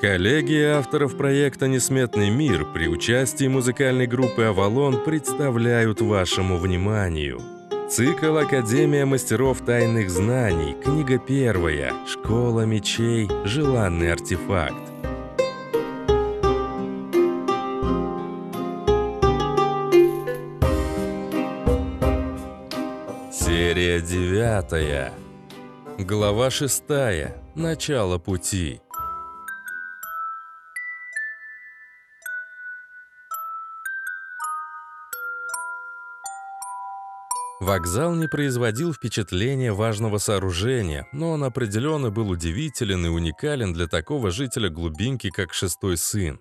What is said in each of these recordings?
Коллеги авторов проекта «Несметный мир» при участии музыкальной группы «Авалон» представляют вашему вниманию Цикл «Академия мастеров тайных знаний», книга первая, «Школа мечей», «Желанный артефакт». Серия девятая. Глава шестая. Начало пути. Вокзал не производил впечатления важного сооружения, но он определенно был удивителен и уникален для такого жителя глубинки, как шестой сын.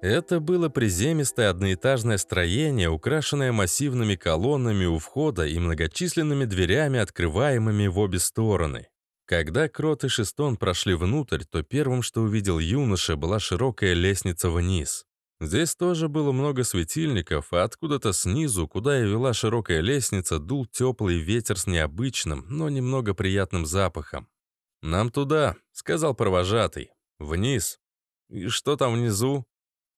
Это было приземистое одноэтажное строение, украшенное массивными колоннами у входа и многочисленными дверями, открываемыми в обе стороны. Когда Крот и Шестон прошли внутрь, то первым, что увидел юноша, была широкая лестница вниз. Здесь тоже было много светильников, а откуда-то снизу, куда и вела широкая лестница, дул теплый ветер с необычным, но немного приятным запахом. «Нам туда», — сказал провожатый. «Вниз». «И что там внизу?»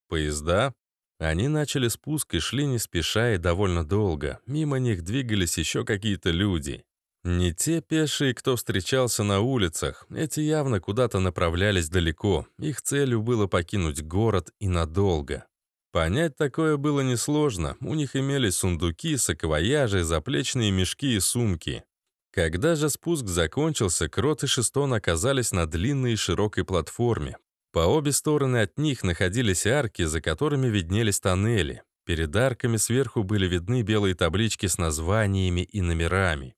«Поезда». Они начали спуск и шли не спеша и довольно долго. Мимо них двигались еще какие-то люди. Не те пешие, кто встречался на улицах. Эти явно куда-то направлялись далеко. Их целью было покинуть город и надолго. Понять такое было несложно. У них имелись сундуки, саквояжи, заплечные мешки и сумки. Когда же спуск закончился, Крот и Шестон оказались на длинной и широкой платформе. По обе стороны от них находились арки, за которыми виднелись тоннели. Перед арками сверху были видны белые таблички с названиями и номерами.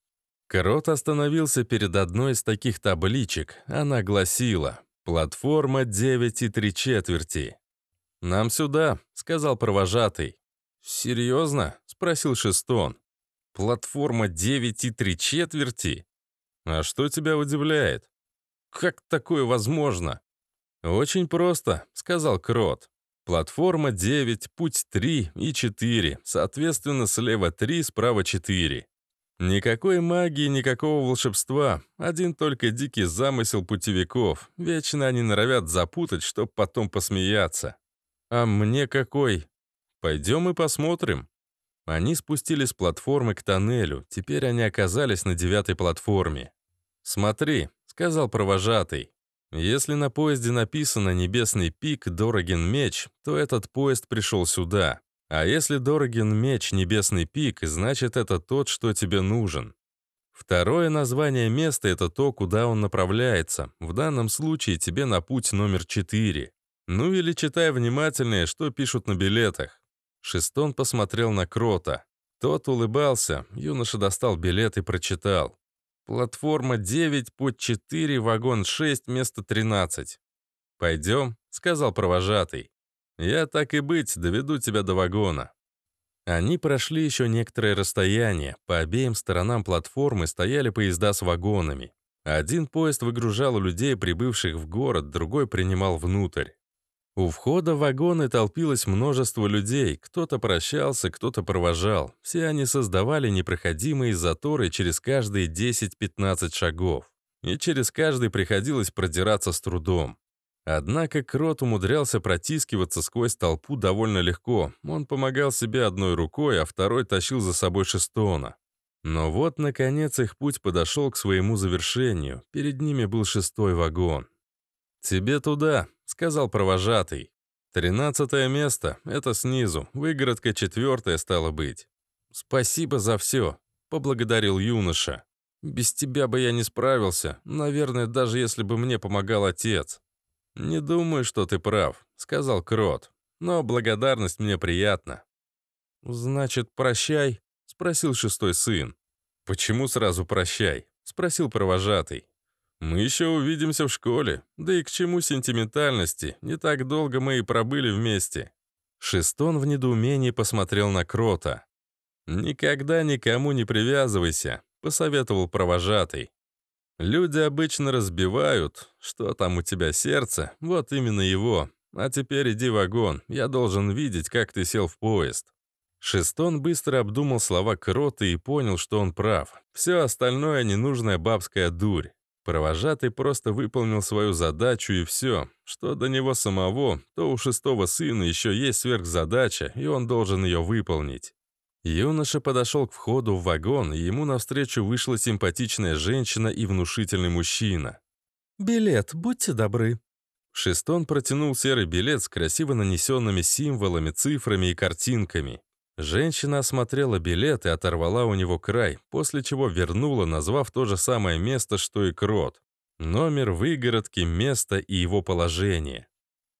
Крот остановился перед одной из таких табличек. Она гласила «Платформа 9 и 3 четверти». «Нам сюда», — сказал провожатый. «Серьезно?» — спросил Шестон. «Платформа 9 и 3 четверти? А что тебя удивляет? Как такое возможно?» «Очень просто», — сказал Крот. «Платформа 9, путь 3 и 4, соответственно, слева 3, справа 4. Никакой магии, никакого волшебства. Один только дикий замысел путевиков. Вечно они норовят запутать, чтоб потом посмеяться. «А мне какой?» «Пойдем и посмотрим». Они спустились с платформы к тоннелю. Теперь они оказались на девятой платформе. «Смотри», — сказал провожатый. «Если на поезде написано «Небесный пик», «Дорогин меч», то этот поезд пришел сюда. А если Дорогин меч «Небесный пик», значит, это тот, что тебе нужен. Второе название места — это то, куда он направляется. В данном случае тебе на путь номер 4. Ну или читай внимательнее, что пишут на билетах. Шестон посмотрел на Крота. Тот улыбался, юноша достал билет и прочитал. «Платформа 9, под 4, вагон 6, место 13». «Пойдем», — сказал провожатый. «Я так и быть, доведу тебя до вагона». Они прошли еще некоторое расстояние. По обеим сторонам платформы стояли поезда с вагонами. Один поезд выгружал людей, прибывших в город, другой принимал внутрь. У входа в вагоны толпилось множество людей, кто-то прощался, кто-то провожал. Все они создавали непроходимые заторы через каждые 10-15 шагов. И через каждый приходилось продираться с трудом. Однако крот умудрялся протискиваться сквозь толпу довольно легко. Он помогал себе одной рукой, а второй тащил за собой шестона. Но вот, наконец, их путь подошел к своему завершению. Перед ними был шестой вагон. «Тебе туда», — сказал провожатый. «Тринадцатое место. Это снизу. Выгородка четвертая стала быть». «Спасибо за все», — поблагодарил юноша. «Без тебя бы я не справился. Наверное, даже если бы мне помогал отец». «Не думаю, что ты прав», — сказал Крот. «Но благодарность мне приятна». «Значит, прощай?» — спросил шестой сын. «Почему сразу прощай?» — спросил провожатый. «Мы еще увидимся в школе. Да и к чему сентиментальности? Не так долго мы и пробыли вместе». Шестон в недоумении посмотрел на Крота. «Никогда никому не привязывайся», — посоветовал провожатый. Люди обычно разбивают, что там у тебя сердце, вот именно его. А теперь иди в вагон, я должен видеть, как ты сел в поезд. Шестон быстро обдумал слова Кроты и понял, что он прав. Все остальное — ненужная бабская дурь. Провожатый просто выполнил свою задачу и все. Что до него самого, то у шестого сына еще есть сверхзадача, и он должен ее выполнить. Юноша подошел к входу в вагон, и ему навстречу вышла симпатичная женщина и внушительный мужчина. «Билет, будьте добры». Шестон протянул серый билет с красиво нанесенными символами, цифрами и картинками. Женщина осмотрела билет и оторвала у него край, после чего вернула, назвав то же самое место, что и крот. Номер, выгородки, место и его положение.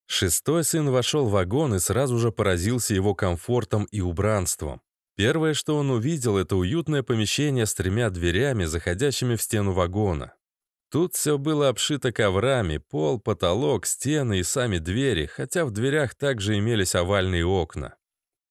Шестой сын вошел в вагон и сразу же поразился его комфортом и убранством. Первое, что он увидел, это уютное помещение с тремя дверями, заходящими в стену вагона. Тут все было обшито коврами, пол, потолок, стены и сами двери, хотя в дверях также имелись овальные окна.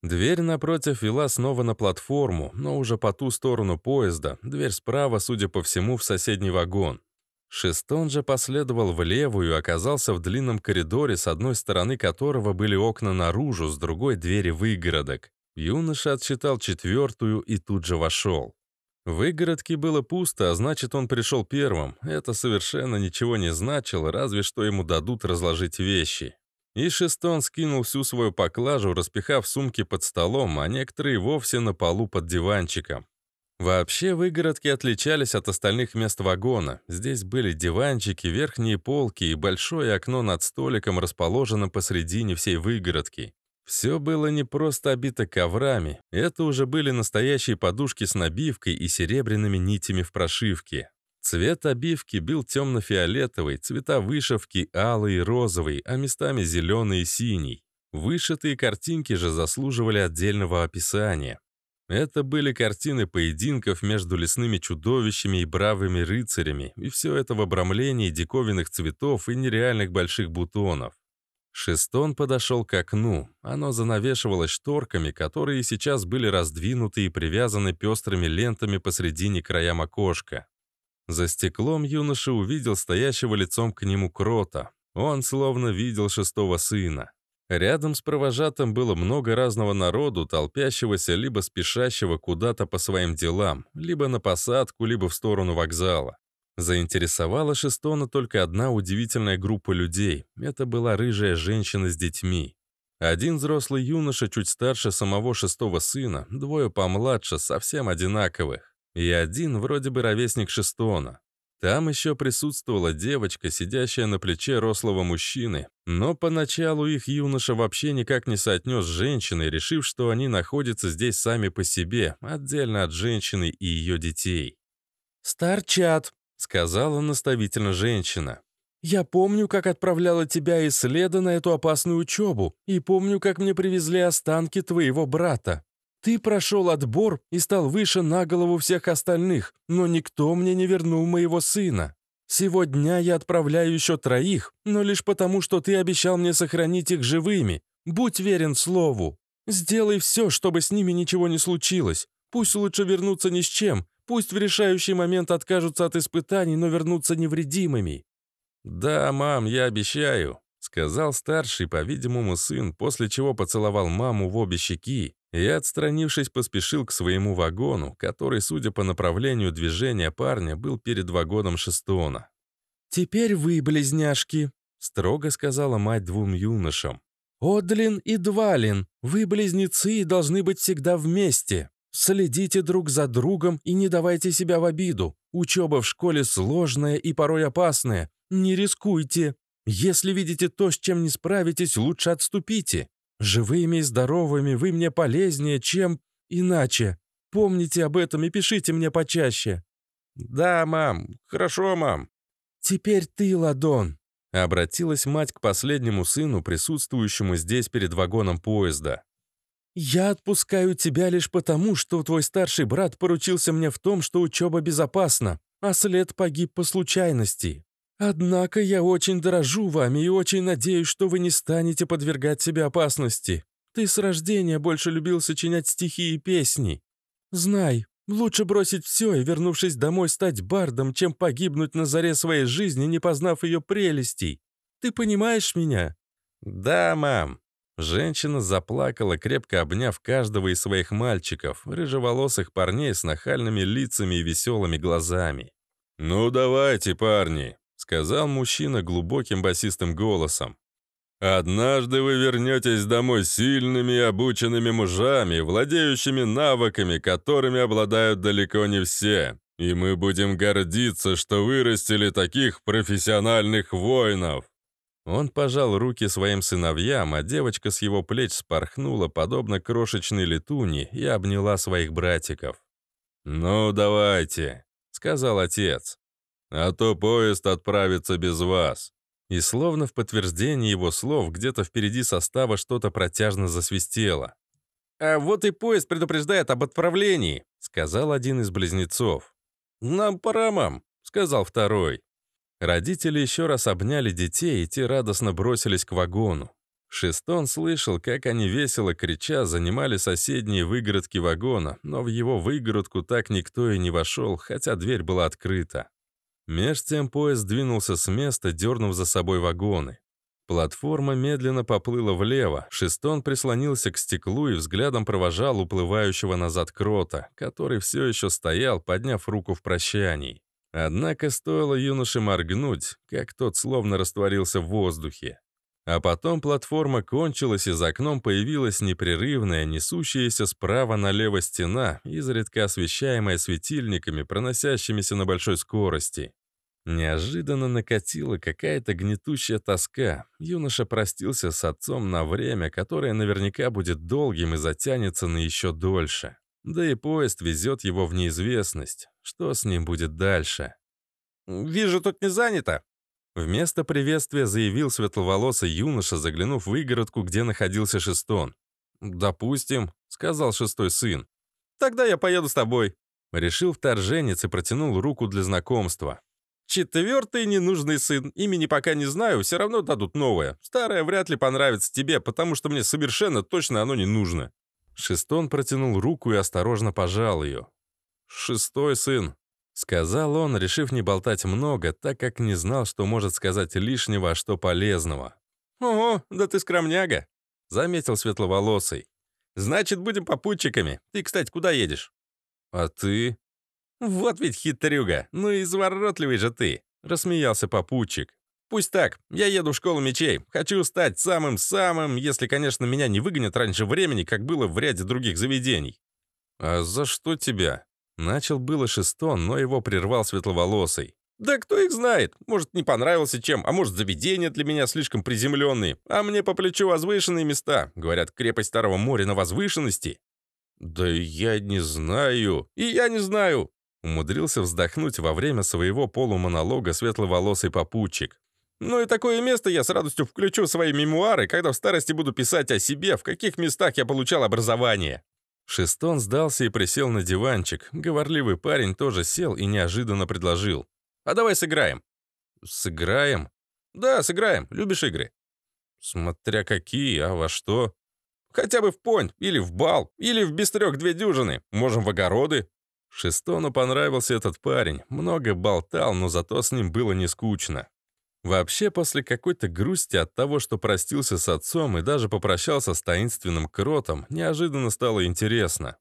Дверь напротив вела снова на платформу, но уже по ту сторону поезда, дверь справа, судя по всему, в соседний вагон. Шестон же последовал в левую и оказался в длинном коридоре, с одной стороны которого были окна наружу, с другой — двери выгородок. Юноша отсчитал четвертую и тут же вошел. В выгородке было пусто, а значит, он пришел первым. Это совершенно ничего не значило, разве что ему дадут разложить вещи. И Шестон скинул всю свою поклажу, распихав сумки под столом, а некоторые вовсе на полу под диванчиком. Вообще выгородки отличались от остальных мест вагона. Здесь были диванчики, верхние полки и большое окно над столиком расположенным посредине всей выгородки. Все было не просто обито коврами, это уже были настоящие подушки с набивкой и серебряными нитями в прошивке. Цвет обивки был темно-фиолетовый, цвета вышивки алый и розовый, а местами зеленый и синий. Вышитые картинки же заслуживали отдельного описания. Это были картины поединков между лесными чудовищами и бравыми рыцарями, и все это в обрамлении диковинных цветов и нереальных больших бутонов. Шестон подошел к окну. Оно занавешивалось шторками, которые сейчас были раздвинуты и привязаны пестрыми лентами посредине краям окошка. За стеклом юноша увидел стоящего лицом к нему крота. Он словно видел шестого сына. Рядом с провожатым было много разного народу, толпящегося либо спешащего куда-то по своим делам, либо на посадку, либо в сторону вокзала. Заинтересовала Шестона только одна удивительная группа людей. Это была рыжая женщина с детьми. Один взрослый юноша чуть старше самого шестого сына, двое помладше, совсем одинаковых. И один вроде бы ровесник Шестона. Там еще присутствовала девочка, сидящая на плече рослого мужчины, но поначалу их юноша вообще никак не соотнес с женщиной, решив, что они находятся здесь сами по себе, отдельно от женщины и ее детей. «Старчат!» — сказала наставительно женщина. «Я помню, как отправляла тебя и следа на эту опасную учебу, и помню, как мне привезли останки твоего брата. Ты прошел отбор и стал выше на голову всех остальных, но никто мне не вернул моего сына. Сегодня я отправляю еще троих, но лишь потому, что ты обещал мне сохранить их живыми. Будь верен слову. Сделай все, чтобы с ними ничего не случилось. Пусть лучше вернуться ни с чем, Пусть в решающий момент откажутся от испытаний, но вернутся невредимыми». «Да, мам, я обещаю», — сказал старший, по-видимому, сын, после чего поцеловал маму в обе щеки и, отстранившись, поспешил к своему вагону, который, судя по направлению движения парня, был перед вагоном Шестона. «Теперь вы, близняшки», — строго сказала мать двум юношам. «Одлин и Двалин, вы близнецы и должны быть всегда вместе». Следите друг за другом и не давайте себя в обиду. Учеба в школе сложная и порой опасная. Не рискуйте. Если видите то, с чем не справитесь, лучше отступите. Живыми и здоровыми вы мне полезнее, чем иначе. Помните об этом и пишите мне почаще». «Да, мам. Хорошо, мам». «Теперь ты, Ладон», — обратилась мать к последнему сыну, присутствующему здесь перед вагоном поезда. «Я отпускаю тебя лишь потому, что твой старший брат поручился мне в том, что учеба безопасна, а след погиб по случайности. Однако я очень дорожу вами и очень надеюсь, что вы не станете подвергать себе опасности. Ты с рождения больше любил сочинять стихи и песни. Знай, лучше бросить все и, вернувшись домой, стать бардом, чем погибнуть на заре своей жизни, не познав ее прелестей. Ты понимаешь меня?» «Да, мам», Женщина заплакала, крепко обняв каждого из своих мальчиков, рыжеволосых парней с нахальными лицами и веселыми глазами. «Ну давайте, парни!» — сказал мужчина глубоким басистым голосом. «Однажды вы вернетесь домой сильными и обученными мужами, владеющими навыками, которыми обладают далеко не все. И мы будем гордиться, что вырастили таких профессиональных воинов. Он пожал руки своим сыновьям, а девочка с его плеч спорхнула, подобно крошечной летуне, и обняла своих братиков. «Ну, давайте», — сказал отец. «А то поезд отправится без вас». И словно в подтверждение его слов, где-то впереди состава что-то протяжно засвистело. «А вот и поезд предупреждает об отправлении», — сказал один из близнецов. «Нам пора, мам», — сказал второй. Родители еще раз обняли детей, и те радостно бросились к вагону. Шестон слышал, как они весело крича занимали соседние выгородки вагона, но в его выгородку так никто и не вошел, хотя дверь была открыта. Меж тем поезд двинулся с места, дернув за собой вагоны. Платформа медленно поплыла влево, Шестон прислонился к стеклу и взглядом провожал уплывающего назад крота, который все еще стоял, подняв руку в прощании. Однако стоило юноше моргнуть, как тот словно растворился в воздухе. А потом платформа кончилась, и за окном появилась непрерывная, несущаяся справа налево стена, изредка освещаемая светильниками, проносящимися на большой скорости. Неожиданно накатила какая-то гнетущая тоска. Юноша простился с отцом на время, которое наверняка будет долгим и затянется на еще дольше. Да и поезд везет его в неизвестность. Что с ним будет дальше? «Вижу, тут не занято!» Вместо приветствия заявил светловолосый юноша, заглянув в выгородку, где находился Шестон. «Допустим», — сказал шестой сын. «Тогда я поеду с тобой», — решил вторженец и протянул руку для знакомства. «Четвертый ненужный сын. Имени пока не знаю, все равно дадут новое. Старое вряд ли понравится тебе, потому что мне совершенно точно оно не нужно». Шестон протянул руку и осторожно пожал ее. «Шестой сын», — сказал он, решив не болтать много, так как не знал, что может сказать лишнего, а что полезного. «Ого, да ты скромняга», — заметил светловолосый. «Значит, будем попутчиками. Ты, кстати, куда едешь?» «А ты?» «Вот ведь хитрюга! Ну и изворотливый же ты!» — рассмеялся попутчик. Пусть так. Я еду в школу мечей. Хочу стать самым-самым, если, конечно, меня не выгонят раньше времени, как было в ряде других заведений». «А за что тебя?» Начал было Шестон, но его прервал Светловолосый. «Да кто их знает? Может, не понравился чем, а может, заведения для меня слишком приземленные, а мне по плечу возвышенные места. Говорят, крепость Старого моря на возвышенности». «Да я не знаю. И я не знаю. Умудрился вздохнуть во время своего полумонолога светловолосый попутчик. Ну и такое место я с радостью включу в свои мемуары, когда в старости буду писать о себе, в каких местах я получал образование». Шестон сдался и присел на диванчик. Говорливый парень тоже сел и неожиданно предложил. «А давай сыграем». «Сыграем?» «Да, сыграем. Любишь игры?» «Смотря какие, а во что?» «Хотя бы в понь, или в бал, или в без бистрёк две дюжины. Можем в огороды». Шестону понравился этот парень. Много болтал, но зато с ним было не скучно. Вообще, после какой-то грусти от того, что простился с отцом и даже попрощался с таинственным кротом, неожиданно стало интересно.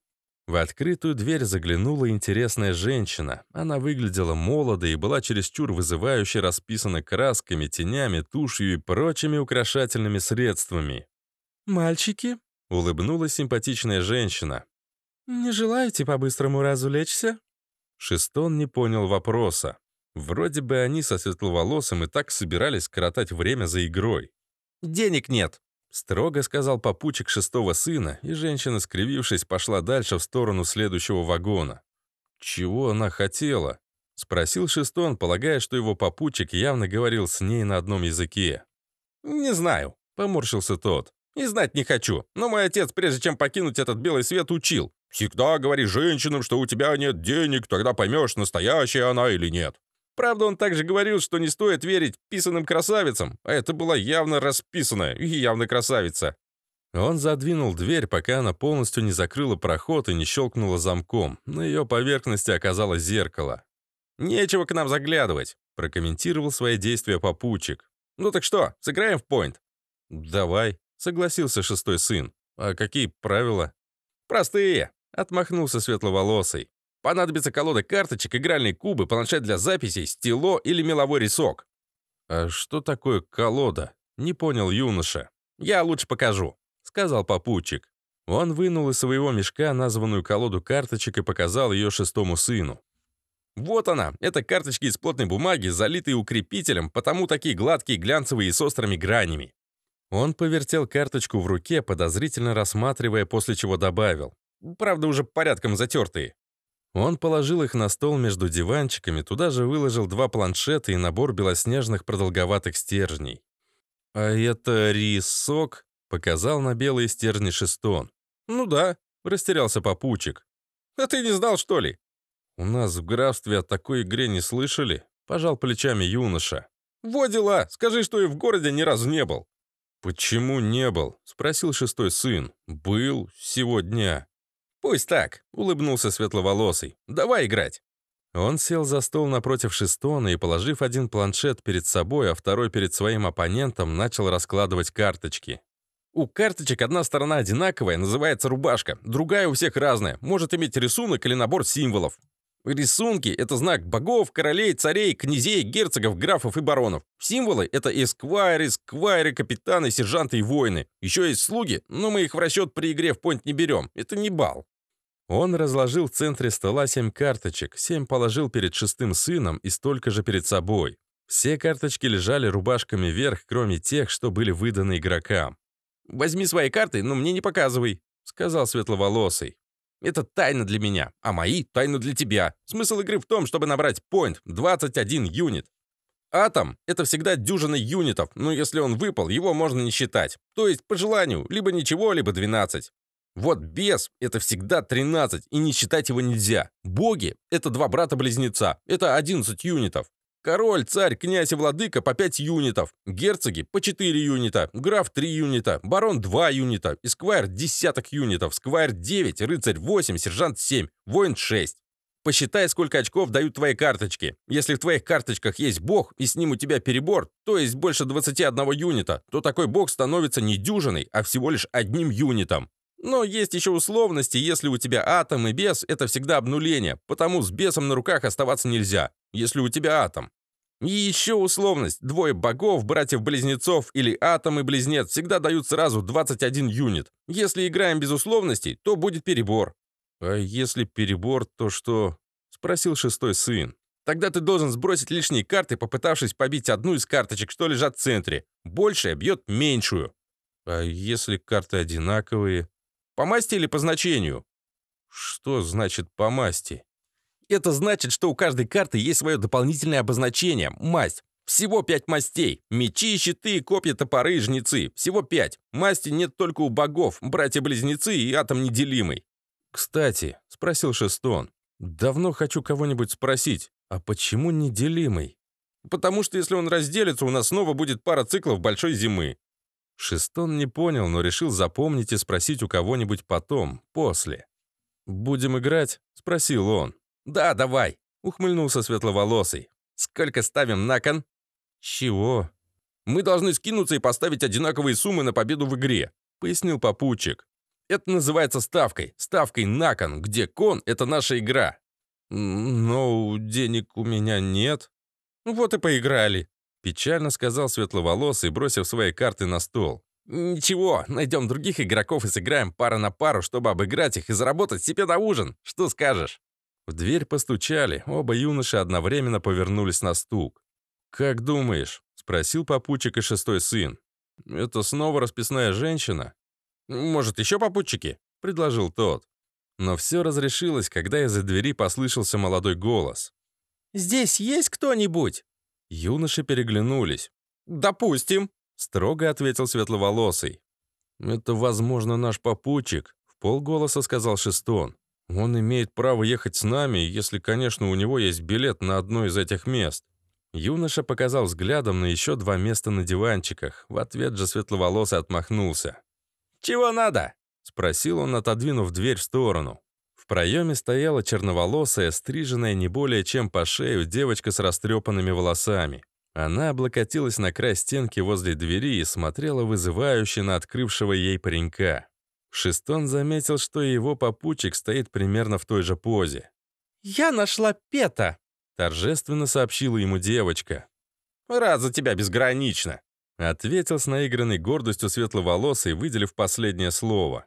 В открытую дверь заглянула интересная женщина. Она выглядела молодо и была чересчур вызывающе расписана красками, тенями, тушью и прочими украшательными средствами. «Мальчики?» — улыбнулась симпатичная женщина. «Не желаете по-быстрому развлечься?» Шестон не понял вопроса. Вроде бы они со светловолосым и так собирались коротать время за игрой. «Денег нет», — строго сказал попутчик шестого сына, и женщина, скривившись, пошла дальше в сторону следующего вагона. «Чего она хотела?» — спросил Шестон, полагая, что его попутчик явно говорил с ней на одном языке. «Не знаю», — поморщился тот. «И знать не хочу, но мой отец, прежде чем покинуть этот белый свет, учил. Всегда говори женщинам, что у тебя нет денег, тогда поймешь, настоящая она или нет. Правда, он также говорил, что не стоит верить писанным красавицам, а это была явно расписанная и явно красавица. Он задвинул дверь, пока она полностью не закрыла проход и не щелкнула замком. На ее поверхности оказалось зеркало. «Нечего к нам заглядывать», — прокомментировал свои действия попутчик. «Ну так что, сыграем в поинт?» «Давай», — согласился шестой сын. «А какие правила?» «Простые», — отмахнулся светловолосый. Понадобится колода карточек, игральные кубы, планшет для записей, стело или меловой рисок». «А что такое колода?» — не понял юноша. «Я лучше покажу», — сказал попутчик. Он вынул из своего мешка названную колоду карточек и показал ее шестому сыну. «Вот она! Это карточки из плотной бумаги, залитые укрепителем, потому такие гладкие, глянцевые и с острыми гранями». Он повертел карточку в руке, подозрительно рассматривая, после чего добавил. «Правда, уже порядком затертые». Он положил их на стол между диванчиками, туда же выложил два планшета и набор белоснежных продолговатых стержней. «А это рисок?» — показал на белые стержни шестон. «Ну да», — растерялся попутчик. «А ты не знал, что ли?» «У нас в графстве о такой игре не слышали», — пожал плечами юноша. «Во дела! Скажи, что и в городе ни разу не был!» «Почему не был?» — спросил шестой сын. «Был сегодня». «Пусть так», — улыбнулся светловолосый. «Давай играть». Он сел за стол напротив Шестона и, положив один планшет перед собой, а второй перед своим оппонентом, начал раскладывать карточки. У карточек одна сторона одинаковая, называется рубашка, другая у всех разная, может иметь рисунок или набор символов. Рисунки — это знак богов, королей, царей, князей, герцогов, графов и баронов. Символы — это эсквайры, сквайры, капитаны, сержанты и воины. Еще есть слуги, но мы их в расчет при игре в понт не берем, это не бал. Он разложил в центре стола семь карточек, семь положил перед шестым сыном и столько же перед собой. Все карточки лежали рубашками вверх, кроме тех, что были выданы игрокам. «Возьми свои карты, но мне не показывай», — сказал светловолосый. «Это тайна для меня, а мои — тайна для тебя. Смысл игры в том, чтобы набрать поинт, 21 юнит. Атом — это всегда дюжина юнитов, но если он выпал, его можно не считать. То есть по желанию, либо ничего, либо 12. Вот бес — это всегда 13, и не считать его нельзя. Боги — это два брата-близнеца, это 11 юнитов. Король, царь, князь и владыка по 5 юнитов, герцоги по 4 юнита, граф 3 юнита, барон 2 юнита, эсквайр десяток юнитов, сквайр 9, рыцарь 8, сержант 7, воин 6. Посчитай, сколько очков дают твои карточки. Если в твоих карточках есть бог, и с ним у тебя перебор, то есть больше 21 юнита, то такой бог становится не дюжиной, а всего лишь одним юнитом. Но есть еще условности, если у тебя атом и бес — это всегда обнуление, потому с бесом на руках оставаться нельзя, если у тебя атом. И еще условность. Двое богов, братьев-близнецов или атом и близнец всегда дают сразу 21 юнит. Если играем без условностей, то будет перебор. «А если перебор, то что?» — спросил шестой сын. «Тогда ты должен сбросить лишние карты, попытавшись побить одну из карточек, что лежат в центре. Большая бьет меньшую». «А если карты одинаковые?» По масти или по значению?» «Что значит по масти?» «Это значит, что у каждой карты есть свое дополнительное обозначение — масть. Всего пять мастей. Мечи, щиты, копья, топоры и жнецы. Всего пять. Масти нет только у богов, братья-близнецы и атом неделимый». «Кстати», — спросил Шестон, — «давно хочу кого-нибудь спросить, а почему неделимый?» «Потому что если он разделится, у нас снова будет пара циклов большой зимы». Шестон не понял, но решил запомнить и спросить у кого-нибудь потом, после. «Будем играть?» — спросил он. «Да, давай!» — ухмыльнулся светловолосый. «Сколько ставим на кон?» «Чего?» «Мы должны скинуться и поставить одинаковые суммы на победу в игре», — пояснил попутчик. «Это называется ставкой. Ставкой на кон, где кон — это наша игра». «Но денег у меня нет». «Ну «Вот и поиграли», Печально сказал светловолосый, бросив свои карты на стол. «Ничего, найдем других игроков и сыграем пара на пару, чтобы обыграть их и заработать себе на ужин. Что скажешь?» В дверь постучали, оба юноши одновременно повернулись на стук. «Как думаешь?» — спросил попутчик и шестой сын. «Это снова расписная женщина?» «Может, еще попутчики?» — предложил тот. Но все разрешилось, когда из-за двери послышался молодой голос. «Здесь есть кто-нибудь?» Юноши переглянулись. «Допустим», — строго ответил светловолосый. «Это, возможно, наш попутчик», — в полголоса сказал Шестон. «Он имеет право ехать с нами, если, конечно, у него есть билет на одно из этих мест». Юноша показал взглядом на еще два места на диванчиках. В ответ же светловолосый отмахнулся. «Чего надо?» — спросил он, отодвинув дверь в сторону. В проеме стояла черноволосая, стриженная не более чем по шею девочка с растрепанными волосами. Она облокотилась на край стенки возле двери и смотрела вызывающе на открывшего ей паренька. Шестон заметил, что его попутчик стоит примерно в той же позе. «Я нашла Пета!» — торжественно сообщила ему девочка. «Рад за тебя безгранично!» — ответил с наигранной гордостью светловолосый, выделив последнее слово.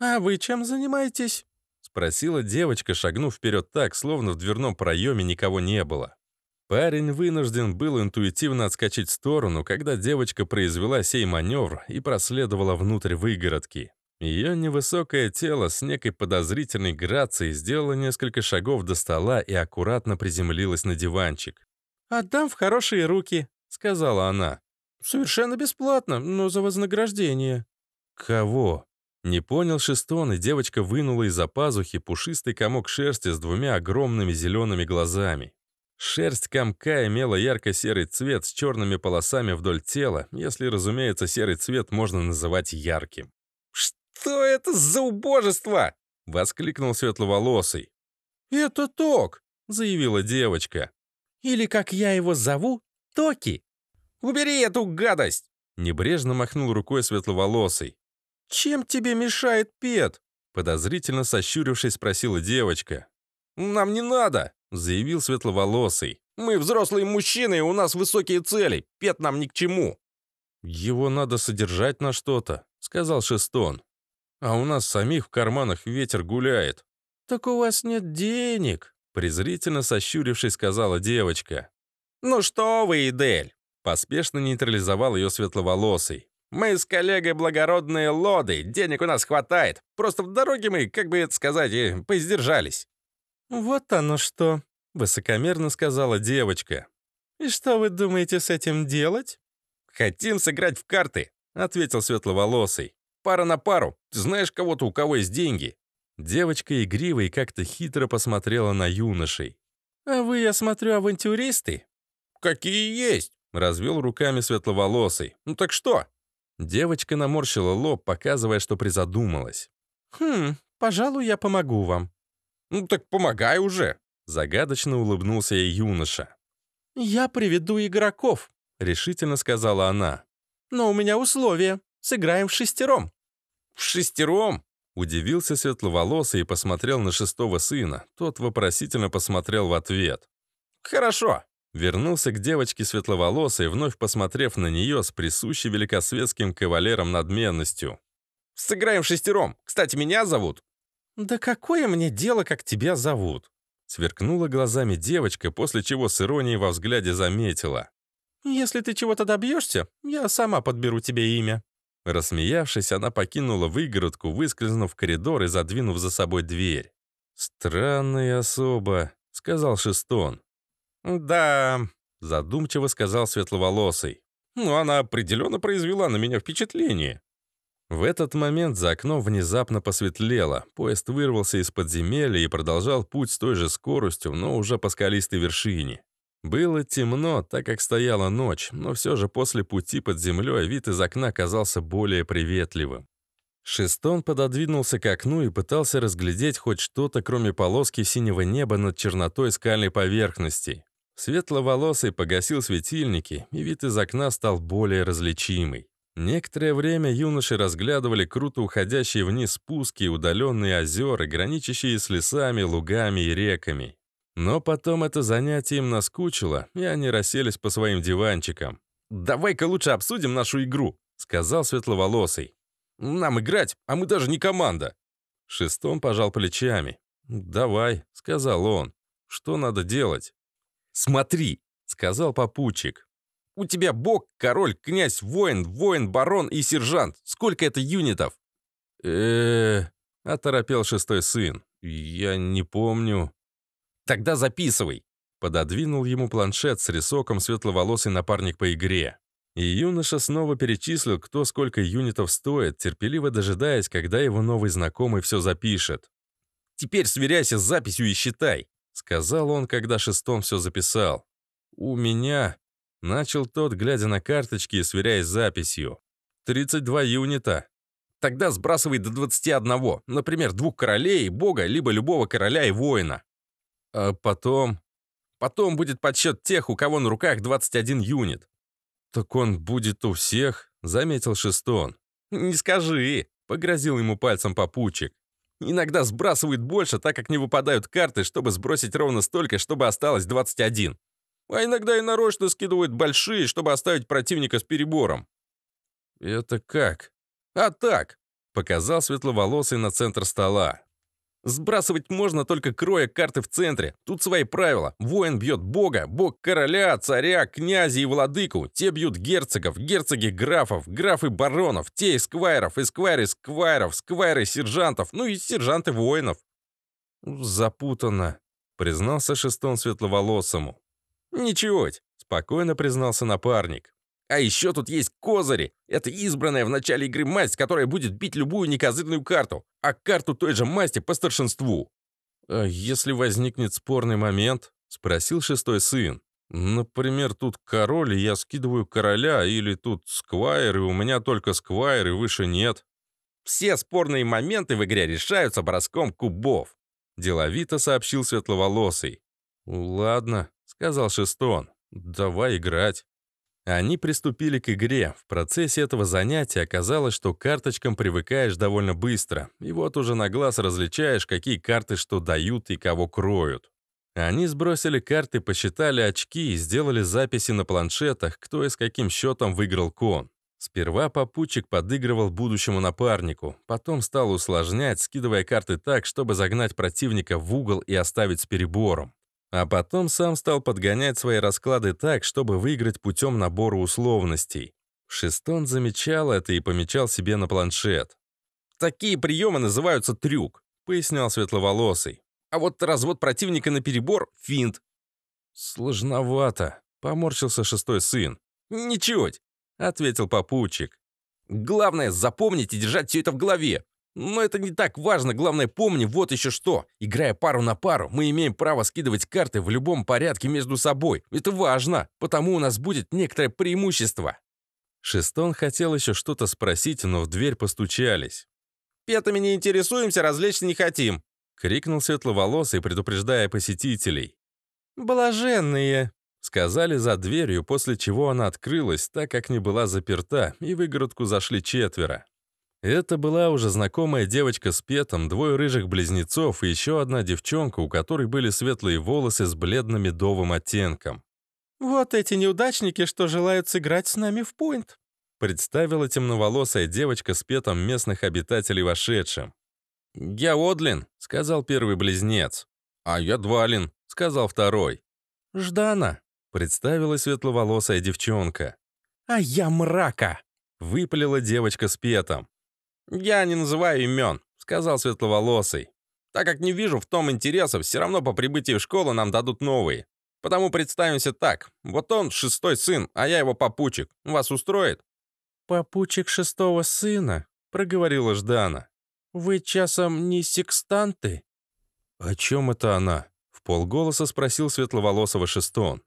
«А вы чем занимаетесь?» Спросила девочка, шагнув вперед так, словно в дверном проеме никого не было. Парень вынужден был интуитивно отскочить в сторону, когда девочка произвела сей маневр и проследовала внутрь выгородки. Ее невысокое тело с некой подозрительной грацией сделало несколько шагов до стола и аккуратно приземлилось на диванчик. «Отдам в хорошие руки», — сказала она. «Совершенно бесплатно, но за вознаграждение». «Кого?» Не понял Шестон, и девочка вынула из-за пазухи пушистый комок шерсти с двумя огромными зелеными глазами. Шерсть комка имела ярко-серый цвет с черными полосами вдоль тела, если, разумеется, серый цвет можно называть ярким. «Что это за убожество?» — воскликнул светловолосый. «Это ток!» — заявила девочка. «Или, как я его зову, токи!» «Убери эту гадость!» — небрежно махнул рукой светловолосый. «Чем тебе мешает Пет?» Подозрительно сощурившись, спросила девочка. «Нам не надо!» — заявил светловолосый. «Мы взрослые мужчины, и у нас высокие цели. Пет нам ни к чему!» «Его надо содержать на что-то», — сказал Шестон. «А у нас самих в карманах ветер гуляет». «Так у вас нет денег», — презрительно сощурившись, сказала девочка. «Ну что вы, Идель!» — поспешно нейтрализовал ее светловолосый. Мы с коллегой благородные лоды, денег у нас хватает. Просто в дороге мы, как бы это сказать, и поиздержались». «Вот оно что», — высокомерно сказала девочка. «И что вы думаете с этим делать?» «Хотим сыграть в карты», — ответил светловолосый. «Пара на пару. Знаешь кого-то, у кого есть деньги?» Девочка игриво и как-то хитро посмотрела на юношей. «А вы, я смотрю, авантюристы?» «Какие есть!» — развел руками светловолосый. «Ну так что?» Девочка наморщила лоб, показывая, что призадумалась. «Хм, пожалуй, я помогу вам». «Ну так помогай уже», — загадочно улыбнулся ей юноша. «Я приведу игроков», — решительно сказала она. «Но у меня условия. Сыграем в шестером». «В шестером?» — удивился светловолосый и посмотрел на шестого сына. Тот вопросительно посмотрел в ответ. «Хорошо, Вернулся к девочке светловолосой, вновь посмотрев на нее с присущей великосветским кавалером надменностью. «Сыграем шестером! Кстати, меня зовут!» «Да какое мне дело, как тебя зовут?» Сверкнула глазами девочка, после чего с иронией во взгляде заметила. «Если ты чего-то добьешься, я сама подберу тебе имя». Рассмеявшись, она покинула выгородку, выскользнув в коридор и задвинув за собой дверь. «Странная особа», — сказал Шестон. «Да», — задумчиво сказал Светловолосый. Но «Ну, она определенно произвела на меня впечатление». В этот момент за окном внезапно посветлело. Поезд вырвался из подземелья и продолжал путь с той же скоростью, но уже по скалистой вершине. Было темно, так как стояла ночь, но все же после пути под землей вид из окна казался более приветливым. Шестон пододвинулся к окну и пытался разглядеть хоть что-то, кроме полоски синего неба над чернотой скальной поверхности. Светловолосый погасил светильники, и вид из окна стал более различимый. Некоторое время юноши разглядывали круто уходящие вниз спуски, удаленные озера, граничащие с лесами, лугами и реками. Но потом это занятие им наскучило, и они расселись по своим диванчикам. «Давай-ка лучше обсудим нашу игру», — сказал Светловолосый. «Нам играть, а мы даже не команда». Шестом пожал плечами. «Давай», — сказал он. «Что надо делать?» «Смотри», — сказал попутчик. «У тебя бог, король, князь, воин, воин, барон и сержант. Сколько это юнитов?» э оторопел шестой сын. «Я не помню». «Тогда записывай». Пододвинул ему планшет с рисоком светловолосый напарник по игре. И юноша снова перечислил, кто сколько юнитов стоит, терпеливо дожидаясь, когда его новый знакомый все запишет. «Теперь сверяйся с записью и считай», сказал он, когда шестом все записал. «У меня...» — начал тот, глядя на карточки и сверяясь с записью. «32 юнита». «Тогда сбрасывай до 21, например, двух королей, бога, либо любого короля и воина». «А потом...» «Потом будет подсчет тех, у кого на руках 21 юнит». «Так он будет у всех», — заметил Шестон. «Не скажи», — погрозил ему пальцем попутчик. Иногда сбрасывают больше, так как не выпадают карты, чтобы сбросить ровно столько, чтобы осталось 21. А иногда и нарочно скидывают большие, чтобы оставить противника с перебором. «Это как?» «А так!» — показал светловолосый на центр стола. Сбрасывать можно только кроя карты в центре. Тут свои правила. Воин бьет бога, бог короля, царя, князя и владыку. Те бьют герцогов, герцоги графов, графы баронов, те эсквайров, эсквайры сквайров, сквайры сержантов, ну и сержанты воинов. «Запутанно», — признался Шестон светловолосому. «Ничеготь», — спокойно признался напарник. А еще тут есть козыри. Это избранная в начале игры масть, которая будет бить любую некозырную карту, а карту той же масти по старшинству. «А если возникнет спорный момент?» — спросил шестой сын. «Например, тут король, и я скидываю короля, или тут сквайр, и у меня только сквайр, и выше нет». «Все спорные моменты в игре решаются броском кубов», — деловито сообщил светловолосый. «Ладно», — сказал Шестон, — «давай играть». Они приступили к игре. В процессе этого занятия оказалось, что карточкам привыкаешь довольно быстро, и вот уже на глаз различаешь, какие карты что дают и кого кроют. Они сбросили карты, посчитали очки и сделали записи на планшетах, кто и с каким счетом выиграл кон. Сперва попутчик подыгрывал будущему напарнику, потом стал усложнять, скидывая карты так, чтобы загнать противника в угол и оставить с перебором. А потом сам стал подгонять свои расклады так, чтобы выиграть путем набора условностей. Шестон замечал это и помечал себе на планшет. «Такие приемы называются трюк», — пояснял светловолосый. «А вот развод противника на перебор — финт». «Сложновато», — поморщился шестой сын. «Ничуть», — ответил попутчик. «Главное — запомнить и держать все это в голове. Но это не так важно, главное помни вот еще что. Играя пару на пару, мы имеем право скидывать карты в любом порядке между собой. Это важно, потому у нас будет некоторое преимущество. Шестон хотел еще что-то спросить, но в дверь постучались. «Петами не интересуемся, развлечься не хотим», — крикнул светловолосый, предупреждая посетителей. «Блаженные», — сказали за дверью, после чего она открылась, так как не была заперта, и в игородку зашли четверо. Это была уже знакомая девочка с Петом, двое рыжих близнецов и еще одна девчонка, у которой были светлые волосы с бледным медовым оттенком. «Вот эти неудачники, что желают сыграть с нами в пойнт», представила темноволосая девочка с Петом местных обитателей вошедшим. «Я Одлин», — сказал первый близнец. «А я Двалин», — сказал второй. «Ждана», — представила светловолосая девчонка. «А я Мрака», — выпалила девочка с Петом. «Я не называю имен», — сказал Светловолосый. «Так как не вижу в том интереса, все равно по прибытии в школу нам дадут новые. Потому представимся так. Вот он шестой сын, а я его попучек. Вас устроит?» Попучек шестого сына», — проговорила Ждана. «Вы часом не секстанты?» «О чем это она?» — в полголоса спросил светловолосого шестон.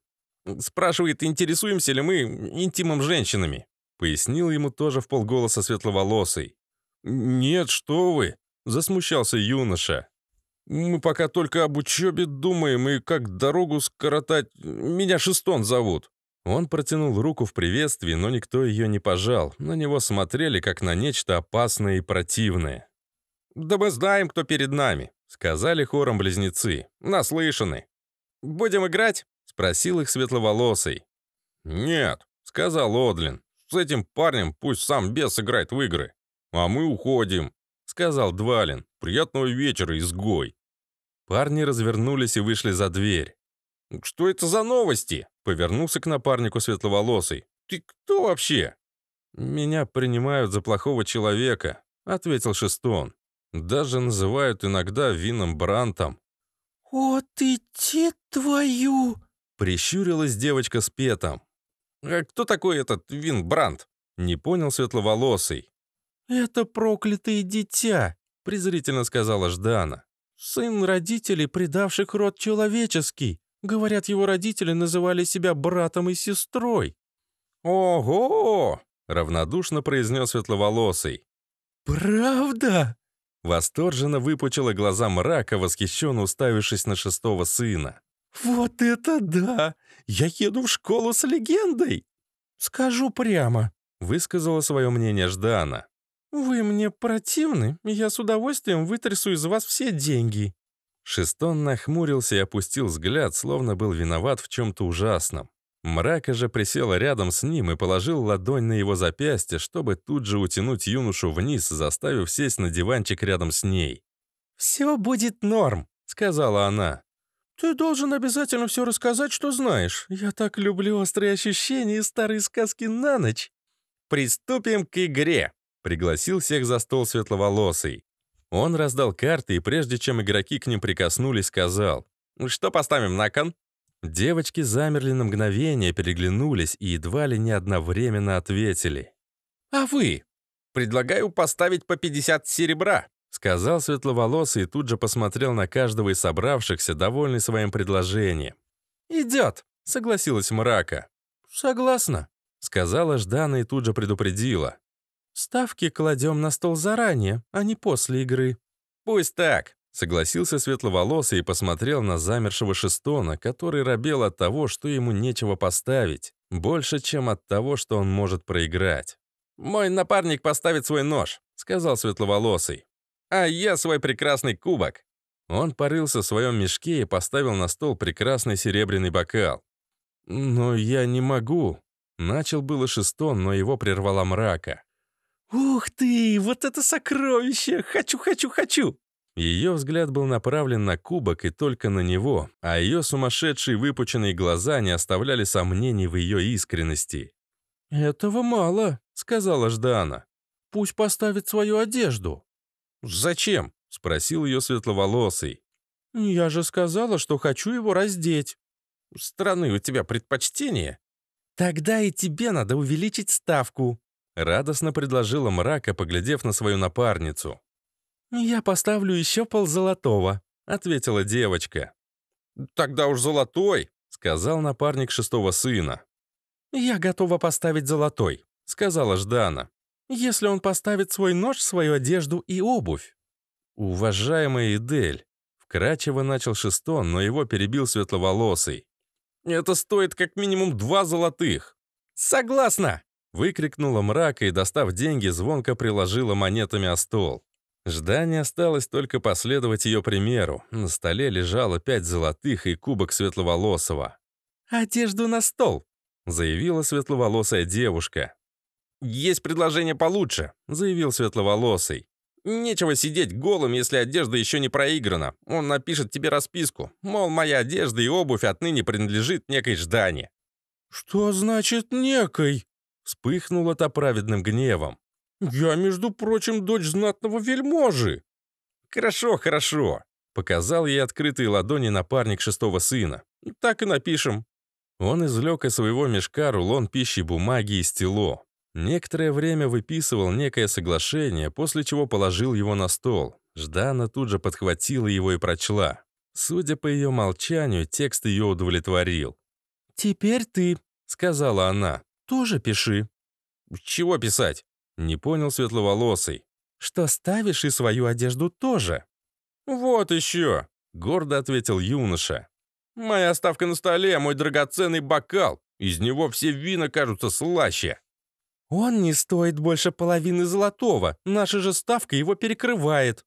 «Спрашивает, интересуемся ли мы интимом женщинами?» Пояснил ему тоже в полголоса светловолосый. «Нет, что вы!» — засмущался юноша. «Мы пока только об учебе думаем и как дорогу скоротать. Меня Шестон зовут». Он протянул руку в приветствии, но никто ее не пожал. На него смотрели, как на нечто опасное и противное. «Да мы знаем, кто перед нами», — сказали хором близнецы. «Наслышаны». «Будем играть?» — спросил их светловолосый. «Нет», — сказал Одлин. «С этим парнем пусть сам бес играет в игры» а мы уходим», — сказал Двалин. «Приятного вечера, изгой». Парни развернулись и вышли за дверь. «Ну, «Что это за новости?» — повернулся к напарнику светловолосый. «Ты кто вообще?» «Меня принимают за плохого человека», — ответил Шестон. «Даже называют иногда вином Брантом». «Вот иди твою!» — прищурилась девочка с петом. «А кто такой этот Вин Брант?» — не понял светловолосый. «Это проклятое дитя», — презрительно сказала Ждана. «Сын родителей, предавших род человеческий. Говорят, его родители называли себя братом и сестрой». «Ого!» — равнодушно произнес светловолосый. «Правда?» Восторженно выпучила глаза мрака, восхищенно уставившись на шестого сына. «Вот это да! Я еду в школу с легендой!» «Скажу прямо», — высказала свое мнение Ждана. «Вы мне противны, я с удовольствием вытрясу из вас все деньги». Шестон нахмурился и опустил взгляд, словно был виноват в чем-то ужасном. Мрака же присела рядом с ним и положил ладонь на его запястье, чтобы тут же утянуть юношу вниз, заставив сесть на диванчик рядом с ней. «Все будет норм», — сказала она. «Ты должен обязательно все рассказать, что знаешь. Я так люблю острые ощущения и старые сказки на ночь». «Приступим к игре», Пригласил всех за стол светловолосый. Он раздал карты и прежде чем игроки к ним прикоснулись, сказал «Что поставим на кон?» Девочки замерли на мгновение, переглянулись и едва ли не одновременно ответили. «А вы?» «Предлагаю поставить по 50 серебра», — сказал светловолосый и тут же посмотрел на каждого из собравшихся, довольный своим предложением. «Идет», — согласилась Мрака. «Согласна», — сказала Ждана и тут же предупредила. Ставки кладем на стол заранее, а не после игры». «Пусть так», — согласился светловолосый и посмотрел на замершего Шестона, который робел от того, что ему нечего поставить, больше, чем от того, что он может проиграть. «Мой напарник поставит свой нож», — сказал светловолосый. «А я свой прекрасный кубок». Он порылся в своем мешке и поставил на стол прекрасный серебряный бокал. «Но я не могу», — начал было Шестон, но его прервала мрака. «Ух ты! Вот это сокровище! Хочу, хочу, хочу!» Ее взгляд был направлен на кубок и только на него, а ее сумасшедшие выпученные глаза не оставляли сомнений в ее искренности. «Этого мало», — сказала Ждана. «Пусть поставит свою одежду». «Зачем?» — спросил ее светловолосый. «Я же сказала, что хочу его раздеть». «Странные у тебя предпочтения». «Тогда и тебе надо увеличить ставку», Радостно предложила мрака, поглядев на свою напарницу. «Я поставлю еще ползолотого», — ответила девочка. «Тогда уж золотой», — сказал напарник шестого сына. «Я готова поставить золотой», — сказала Ждана. «Если он поставит свой нож, свою одежду и обувь». «Уважаемая Идель», — вкратчиво начал Шестон, но его перебил светловолосый. «Это стоит как минимум два золотых». «Согласна!» Выкрикнула мрака и, достав деньги, звонко приложила монетами о стол. Ждание осталось только последовать ее примеру. На столе лежало пять золотых и кубок светловолосого. «Одежду на стол!» — заявила светловолосая девушка. «Есть предложение получше», — заявил светловолосый. «Нечего сидеть голым, если одежда еще не проиграна. Он напишет тебе расписку. Мол, моя одежда и обувь отныне принадлежит некой Ждане». «Что значит «некой»?» Вспыхнула та праведным гневом. «Я, между прочим, дочь знатного вельможи!» «Хорошо, хорошо!» Показал ей открытые ладони напарник шестого сына. «Так и напишем». Он извлек из своего мешка рулон пищи бумаги и стело. Некоторое время выписывал некое соглашение, после чего положил его на стол. Ждана тут же подхватила его и прочла. Судя по ее молчанию, текст ее удовлетворил. «Теперь ты», — сказала она тоже пиши». «Чего писать?» — не понял светловолосый. «Что ставишь и свою одежду тоже». «Вот еще!» — гордо ответил юноша. «Моя ставка на столе, мой драгоценный бокал. Из него все вина кажутся слаще». «Он не стоит больше половины золотого. Наша же ставка его перекрывает».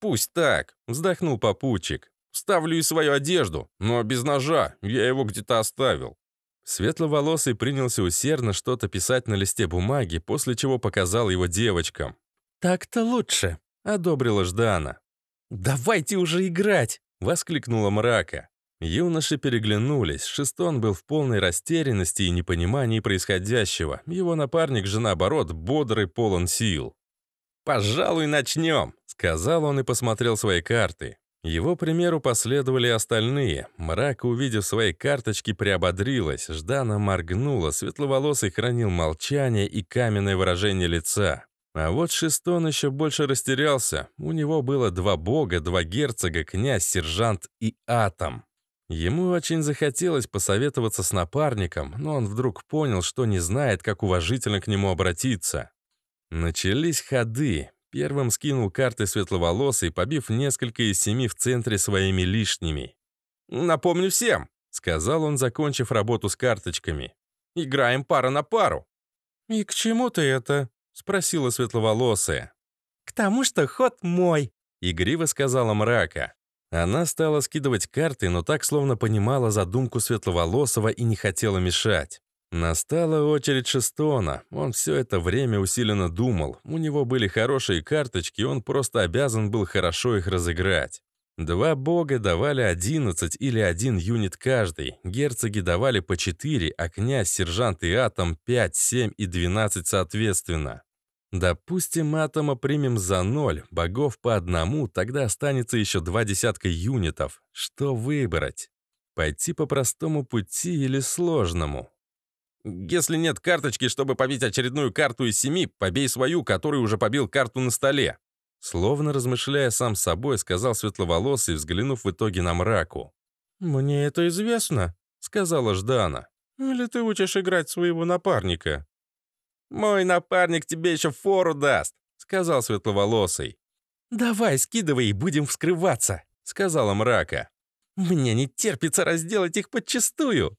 «Пусть так», — вздохнул попутчик. «Ставлю и свою одежду, но без ножа. Я его где-то оставил». Светловолосый принялся усердно что-то писать на листе бумаги, после чего показал его девочкам. «Так-то лучше», — одобрила Ждана. «Давайте уже играть!» — воскликнула мрака. Юноши переглянулись, Шестон был в полной растерянности и непонимании происходящего, его напарник же, наоборот, бодрый, полон сил. «Пожалуй, начнем», — сказал он и посмотрел свои карты. Его примеру последовали остальные. Мрак, увидев свои карточки, приободрилась. Ждана моргнула, светловолосый хранил молчание и каменное выражение лица. А вот Шестон еще больше растерялся. У него было два бога, два герцога, князь, сержант и атом. Ему очень захотелось посоветоваться с напарником, но он вдруг понял, что не знает, как уважительно к нему обратиться. Начались ходы. Первым скинул карты светловолосый, побив несколько из семи в центре своими лишними. «Напомню всем», — сказал он, закончив работу с карточками. «Играем пара на пару». «И к чему ты это?» — спросила светловолосая. «К тому, что ход мой», — игриво сказала мрака. Она стала скидывать карты, но так словно понимала задумку светловолосого и не хотела мешать. Настала очередь Шестона. Он все это время усиленно думал. У него были хорошие карточки, он просто обязан был хорошо их разыграть. Два бога давали 11 или один юнит каждый, герцоги давали по 4, а князь, сержант и атом 5, 7 и 12 соответственно. Допустим, атома примем за 0, богов по одному, тогда останется еще два десятка юнитов. Что выбрать? Пойти по простому пути или сложному? Если нет карточки, чтобы побить очередную карту из семи, побей свою, который уже побил карту на столе». Словно размышляя сам с собой, сказал светловолосый, взглянув в итоге на мраку. «Мне это известно», — сказала Ждана. «Или ты учишь играть своего напарника?» «Мой напарник тебе еще фору даст», — сказал светловолосый. «Давай, скидывай, будем вскрываться», — сказала мрака. «Мне не терпится разделать их подчистую»,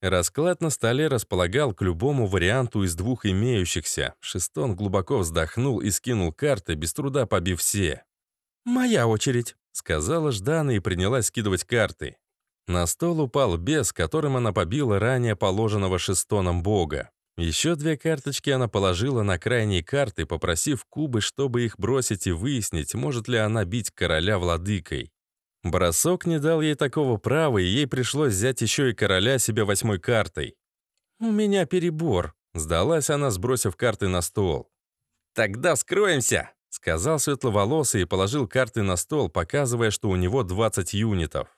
Расклад на столе располагал к любому варианту из двух имеющихся. Шестон глубоко вздохнул и скинул карты, без труда побив все. «Моя очередь», — сказала Ждана и принялась скидывать карты. На стол упал бес, которым она побила ранее положенного шестоном бога. Еще две карточки она положила на крайние карты, попросив Кубы, чтобы их бросить и выяснить, может ли она бить короля владыкой. Бросок не дал ей такого права, и ей пришлось взять еще и короля себе восьмой картой. «У меня перебор», — сдалась она, сбросив карты на стол. «Тогда скроемся», — сказал светловолосый и положил карты на стол, показывая, что у него 20 юнитов.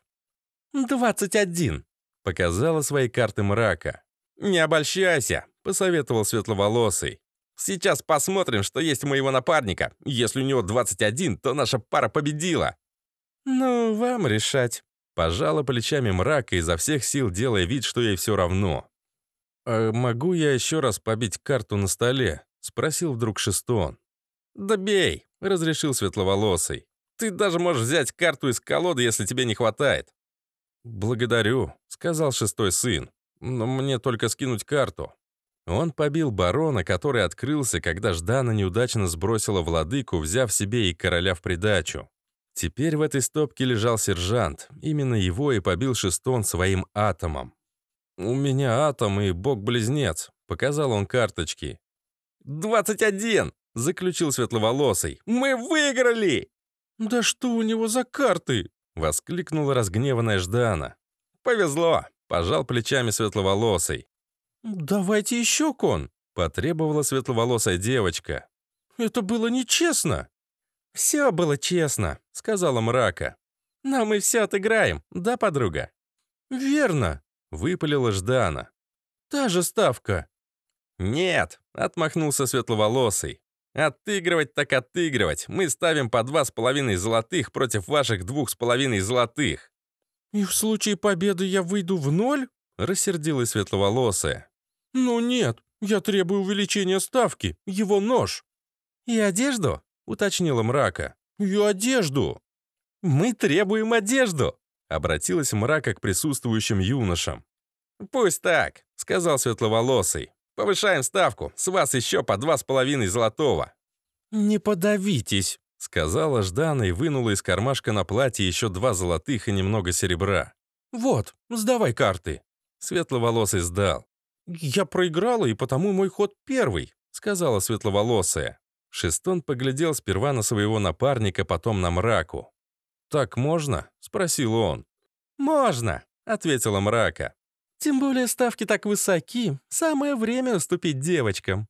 «21», — показала свои карты мрака. «Не обольщайся», — посоветовал светловолосый. «Сейчас посмотрим, что есть у моего напарника. Если у него 21, то наша пара победила. «Ну, вам решать». Пожала плечами Мрак и изо всех сил делая вид, что ей все равно. «А могу я еще раз побить карту на столе?» — спросил вдруг Шестон. «Да бей!» — разрешил Светловолосый. «Ты даже можешь взять карту из колоды, если тебе не хватает». «Благодарю», — сказал шестой сын. «Но мне только скинуть карту». Он побил барона, который открылся, когда Ждана неудачно сбросила владыку, взяв себе и короля в придачу. Теперь в этой стопке лежал сержант. Именно его и побил Шестон своим атомом. «У меня атом и бог-близнец», — показал он карточки. «Двадцать один!» — заключил Светловолосый. «Мы выиграли!» «Да что у него за карты?» — воскликнула разгневанная Ждана. «Повезло!» — пожал плечами Светловолосый. «Давайте еще кон!» — потребовала светловолосая девочка. «Это было нечестно!» «Все было честно», — сказала Мрака. «Но мы все отыграем, да, подруга?» «Верно», — выпалила Ждана. «Та же ставка». «Нет», — отмахнулся светловолосый. «Отыгрывать так отыгрывать. Мы ставим по два с половиной золотых против ваших двух с половиной золотых». «И в случае победы я выйду в ноль?» — рассердилась светловолосая. «Ну нет, я требую увеличения ставки, его нож». «И одежду?» уточнила мрака. «Ее одежду!» «Мы требуем одежду!» — обратилась мрака к присутствующим юношам. «Пусть так», — сказал светловолосый. «Повышаем ставку, с вас еще по два с половиной золотого». «Не подавитесь», — сказала Ждана и вынула из кармашка на платье еще два золотых и немного серебра. «Вот, сдавай карты». Светловолосый сдал. «Я проиграла, и потому мой ход первый», — сказала светловолосая. Шестон поглядел сперва на своего напарника, потом на мраку. «Так можно?» — спросил он. «Можно!» — ответила мрака. «Тем более ставки так высоки. Самое время уступить девочкам».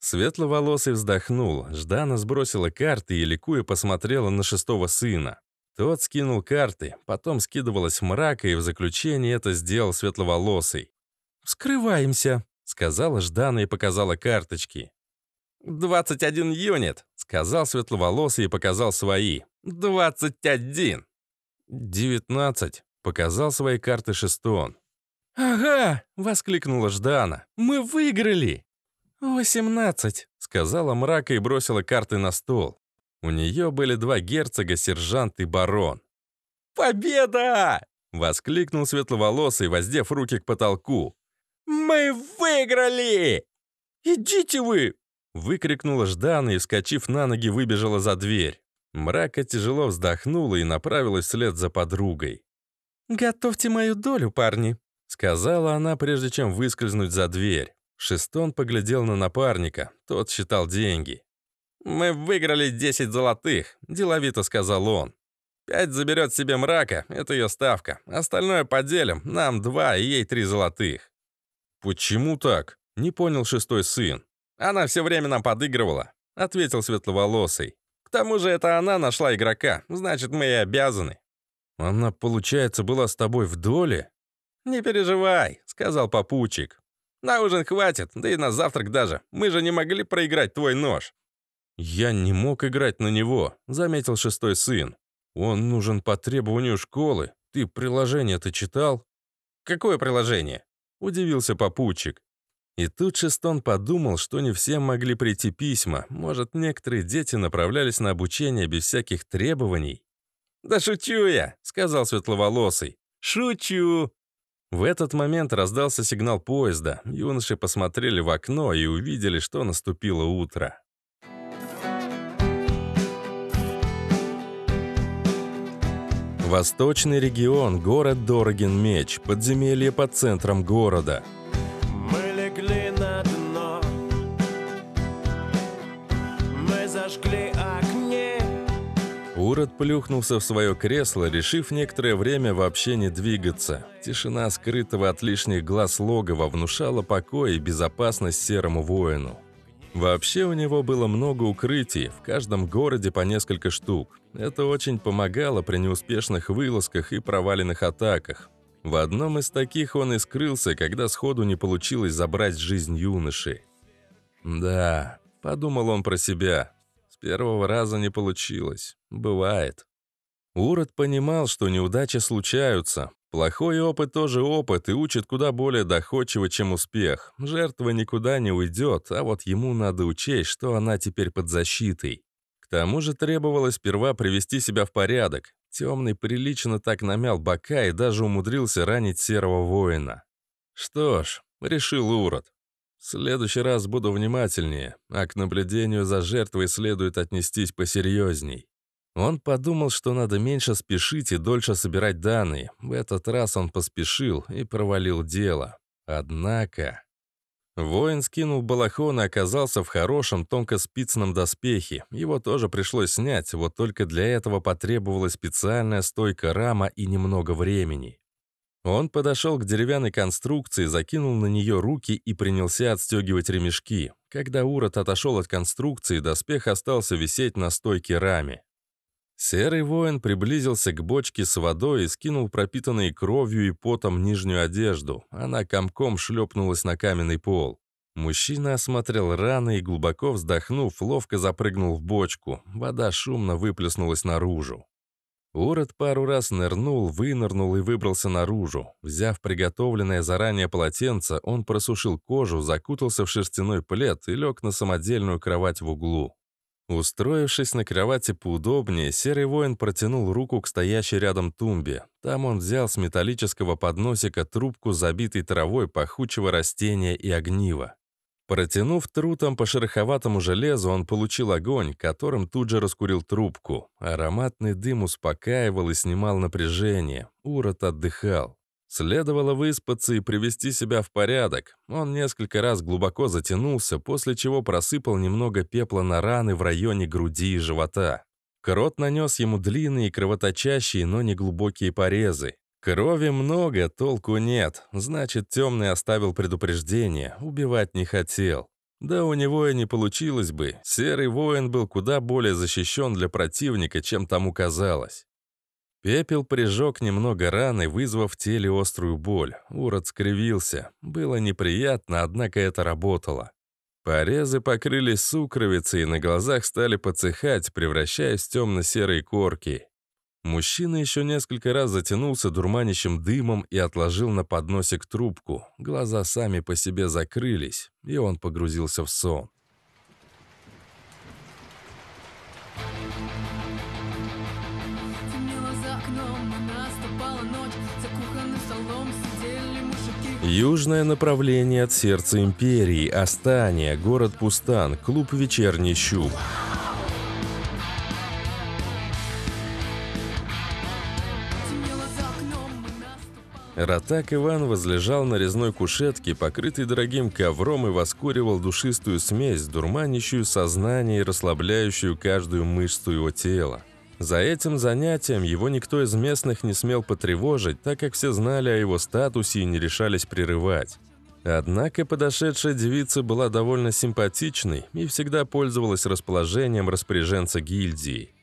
Светловолосый вздохнул, Ждана сбросила карты и, ликуя, посмотрела на шестого сына. Тот скинул карты, потом скидывалась мрака, и в заключение это сделал светловолосый. «Скрываемся», — сказала Ждана и показала карточки. «21 юнит», — сказал светловолосый и показал свои. «21!» «19», — показал свои карты Шестон. «Ага!» — воскликнула Ждана. «Мы выиграли!» «Восемнадцать!» — сказала мрака и бросила карты на стол. У нее были два герцога, сержант и барон. «Победа!» — воскликнул светловолосый, воздев руки к потолку. «Мы выиграли!» «Идите вы!» Выкрикнула Ждана и, вскочив на ноги, выбежала за дверь. Мрака тяжело вздохнула и направилась вслед за подругой. «Готовьте мою долю, парни», — сказала она, прежде чем выскользнуть за дверь. Шестон поглядел на напарника, тот считал деньги. «Мы выиграли 10 золотых», — деловито сказал он. «Пять заберет себе мрака, это ее ставка. Остальное поделим, нам два и ей три золотых». «Почему так?» — не понял шестой сын. «Она все время нам подыгрывала», — ответил светловолосый. «К тому же это она нашла игрока, значит, мы ей обязаны». «Она, получается, была с тобой в доле?» «Не переживай», — сказал попутчик. «На ужин хватит, да и на завтрак даже. Мы же не могли проиграть твой нож». «Я не мог играть на него», — заметил шестой сын. «Он нужен по требованию школы. Ты приложение-то читал?» «Какое приложение?» — удивился попутчик. И тут Шестон подумал, что не всем могли прийти письма. Может, некоторые дети направлялись на обучение без всяких требований? «Да шучу я!» — сказал светловолосый. «Шучу!» В этот момент раздался сигнал поезда. Юноши посмотрели в окно и увидели, что наступило утро. Восточный регион, город Дорогин Меч, подземелье под центром города — Урод плюхнулся в свое кресло, решив некоторое время вообще не двигаться. Тишина скрытого от лишних глаз логова внушала покой и безопасность серому воину. Вообще у него было много укрытий, в каждом городе по несколько штук. Это очень помогало при неуспешных вылазках и проваленных атаках. В одном из таких он и скрылся, когда сходу не получилось забрать жизнь юноши. «Да», — подумал он про себя, первого раза не получилось. Бывает. Урод понимал, что неудачи случаются. Плохой опыт тоже опыт и учит куда более доходчиво, чем успех. Жертва никуда не уйдет, а вот ему надо учесть, что она теперь под защитой. К тому же требовалось сперва привести себя в порядок. Темный прилично так намял бока и даже умудрился ранить серого воина. Что ж, решил урод, следующий раз буду внимательнее, а к наблюдению за жертвой следует отнестись посерьезней. Он подумал, что надо меньше спешить и дольше собирать данные. В этот раз он поспешил и провалил дело. Однако... Воин скинул балахон и оказался в хорошем тонкоспицном доспехе. Его тоже пришлось снять, вот только для этого потребовалась специальная стойка рама и немного времени. Он подошел к деревянной конструкции, закинул на нее руки и принялся отстегивать ремешки. Когда урод отошел от конструкции, доспех остался висеть на стойке раме. Серый воин приблизился к бочке с водой и скинул пропитанные кровью и потом нижнюю одежду. Она комком шлепнулась на каменный пол. Мужчина осмотрел раны и, глубоко вздохнув, ловко запрыгнул в бочку. Вода шумно выплеснулась наружу. Урод пару раз нырнул, вынырнул и выбрался наружу. Взяв приготовленное заранее полотенце, он просушил кожу, закутался в шерстяной плед и лег на самодельную кровать в углу. Устроившись на кровати поудобнее, серый воин протянул руку к стоящей рядом тумбе. Там он взял с металлического подносика трубку, забитой травой пахучего растения и огнива. Протянув трутом по шероховатому железу, он получил огонь, которым тут же раскурил трубку. Ароматный дым успокаивал и снимал напряжение. Урод отдыхал. Следовало выспаться и привести себя в порядок. Он несколько раз глубоко затянулся, после чего просыпал немного пепла на раны в районе груди и живота. Крот нанес ему длинные кровоточащие, но неглубокие порезы. Крови много, толку нет. Значит, темный оставил предупреждение, убивать не хотел. Да у него и не получилось бы. Серый воин был куда более защищен для противника, чем тому казалось. Пепел прижег немного раны, вызвав в теле острую боль. Урод скривился. Было неприятно, однако это работало. Порезы покрылись сукровицей и на глазах стали подсыхать, превращаясь в темно-серые корки. Мужчина еще несколько раз затянулся дурманящим дымом и отложил на подносик трубку. Глаза сами по себе закрылись, и он погрузился в сон. Южное направление от сердца империи, Астания, город Пустан, клуб «Вечерний щуп». Ротак Иван возлежал на резной кушетке, покрытой дорогим ковром, и воскуривал душистую смесь, дурманящую сознание и расслабляющую каждую мышцу его тела. За этим занятием его никто из местных не смел потревожить, так как все знали о его статусе и не решались прерывать. Однако подошедшая девица была довольно симпатичной и всегда пользовалась расположением распоряженца гильдии.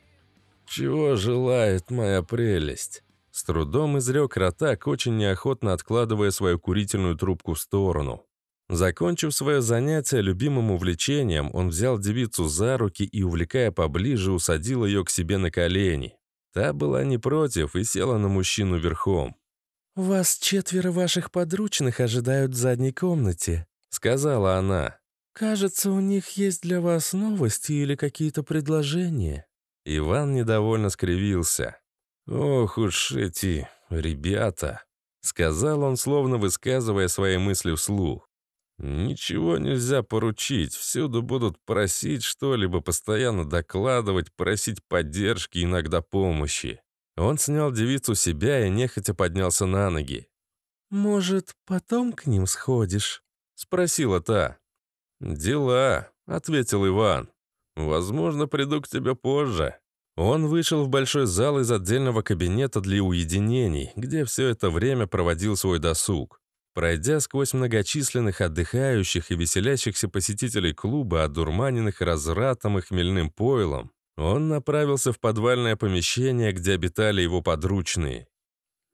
«Чего желает моя прелесть?» С трудом изрек Ротак, очень неохотно откладывая свою курительную трубку в сторону. Закончив свое занятие любимым увлечением, он взял девицу за руки и, увлекая поближе, усадил ее к себе на колени. Та была не против и села на мужчину верхом. «Вас четверо ваших подручных ожидают в задней комнате», — сказала она. «Кажется, у них есть для вас новости или какие-то предложения». Иван недовольно скривился. «Ох уж эти ребята», — сказал он, словно высказывая свои мысли вслух. «Ничего нельзя поручить, всюду будут просить что-либо, постоянно докладывать, просить поддержки, иногда помощи». Он снял девицу себя и нехотя поднялся на ноги. «Может, потом к ним сходишь?» — спросила та. «Дела», — ответил Иван. «Возможно, приду к тебе позже». Он вышел в большой зал из отдельного кабинета для уединений, где все это время проводил свой досуг. Пройдя сквозь многочисленных отдыхающих и веселящихся посетителей клуба, одурманенных развратом и хмельным пойлом, он направился в подвальное помещение, где обитали его подручные.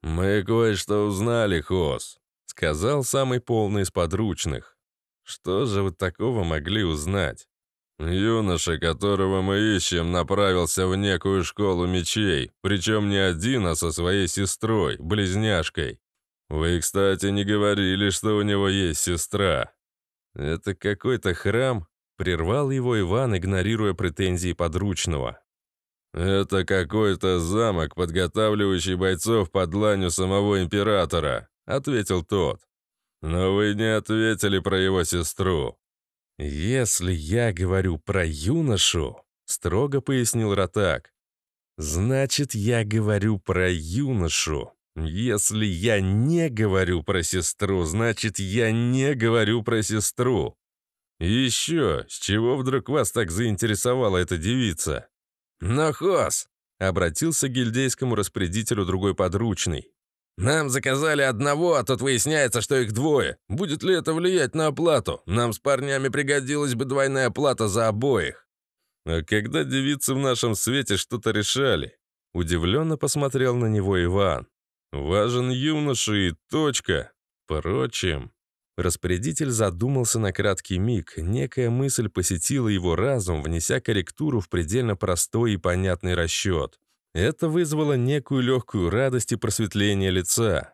«Мы кое-что узнали, Хос», — сказал самый полный из подручных. «Что же вы такого могли узнать?» Юноша, которого мы ищем, направился в некую школу мечей, причем не один, а со своей сестрой, близняшкой. Вы, кстати, не говорили, что у него есть сестра. Это какой-то храм, прервал его Иван, игнорируя претензии подручного. Это какой-то замок, подготавливающий бойцов под ланью самого императора, ответил тот. Но вы не ответили про его сестру. «Если я говорю про юношу», — строго пояснил Ротак, «значит, я говорю про юношу. Если я не говорю про сестру, значит, я не говорю про сестру». «Еще, с чего вдруг вас так заинтересовала эта девица?» «Нахос!» «Ну, — обратился к гильдейскому распорядителю другой подручный. «Нам заказали одного, а тут выясняется, что их двое. Будет ли это влиять на оплату? Нам с парнями пригодилась бы двойная оплата за обоих». «А когда девицы в нашем свете что-то решали?» Удивленно посмотрел на него Иван. «Важен юноша и точка. Впрочем...» Распорядитель задумался на краткий миг. Некая мысль посетила его разум, внеся корректуру в предельно простой и понятный расчет. Это вызвало некую легкую радость и просветление лица.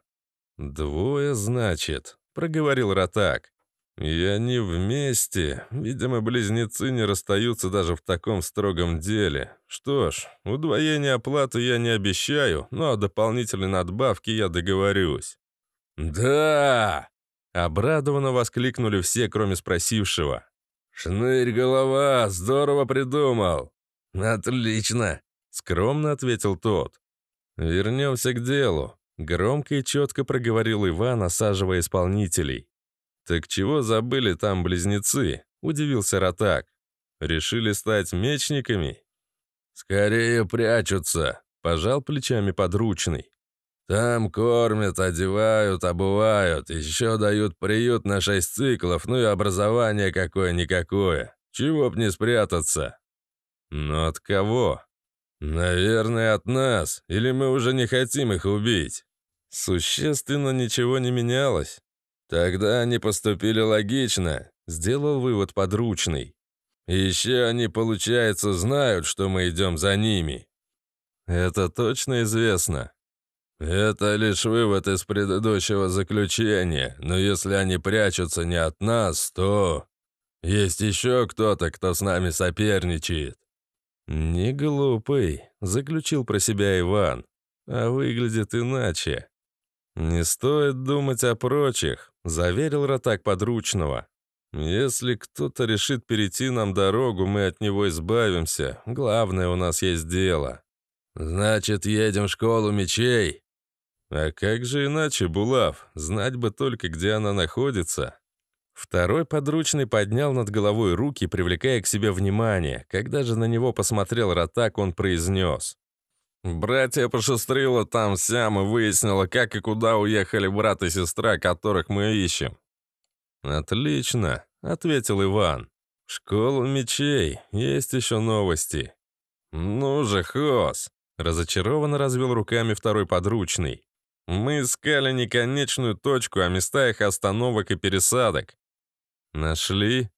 «Двое, значит», — проговорил Ратак. «И они вместе. Видимо, близнецы не расстаются даже в таком строгом деле. Что ж, удвоение оплаты я не обещаю, но о дополнительной надбавке я договорюсь». «Да!» — обрадованно воскликнули все, кроме спросившего. «Шнырь-голова, здорово придумал!» «Отлично!» Скромно ответил тот. «Вернемся к делу», — громко и четко проговорил Иван, осаживая исполнителей. «Так чего забыли там близнецы?» — удивился Ротак. «Решили стать мечниками?» «Скорее прячутся», — пожал плечами подручный. «Там кормят, одевают, обувают, еще дают приют на шесть циклов, ну и образование какое-никакое. Чего б не спрятаться?» «Но от кого?» «Наверное, от нас, или мы уже не хотим их убить?» Существенно ничего не менялось. Тогда они поступили логично, сделал вывод подручный. Еще они, получается, знают, что мы идем за ними. Это точно известно. Это лишь вывод из предыдущего заключения, но если они прячутся не от нас, то... Есть еще кто-то, кто с нами соперничает. «Не глупый», — заключил про себя Иван, — «а выглядит иначе». «Не стоит думать о прочих», — заверил Ротак подручного. «Если кто-то решит перейти нам дорогу, мы от него избавимся. Главное, у нас есть дело». «Значит, едем в школу мечей?» «А как же иначе, Булав? Знать бы только, где она находится». Второй подручный поднял над головой руки, привлекая к себе внимание. Когда же на него посмотрел Ратак, он произнес. «Братья пошустрила там-сям и выяснила, как и куда уехали брат и сестра, которых мы ищем». «Отлично», — ответил Иван. «Школа мечей, есть еще новости». «Ну же, Хос!» — разочарованно развел руками второй подручный. «Мы искали не конечную точку, а места их остановок и пересадок. «Нашли?»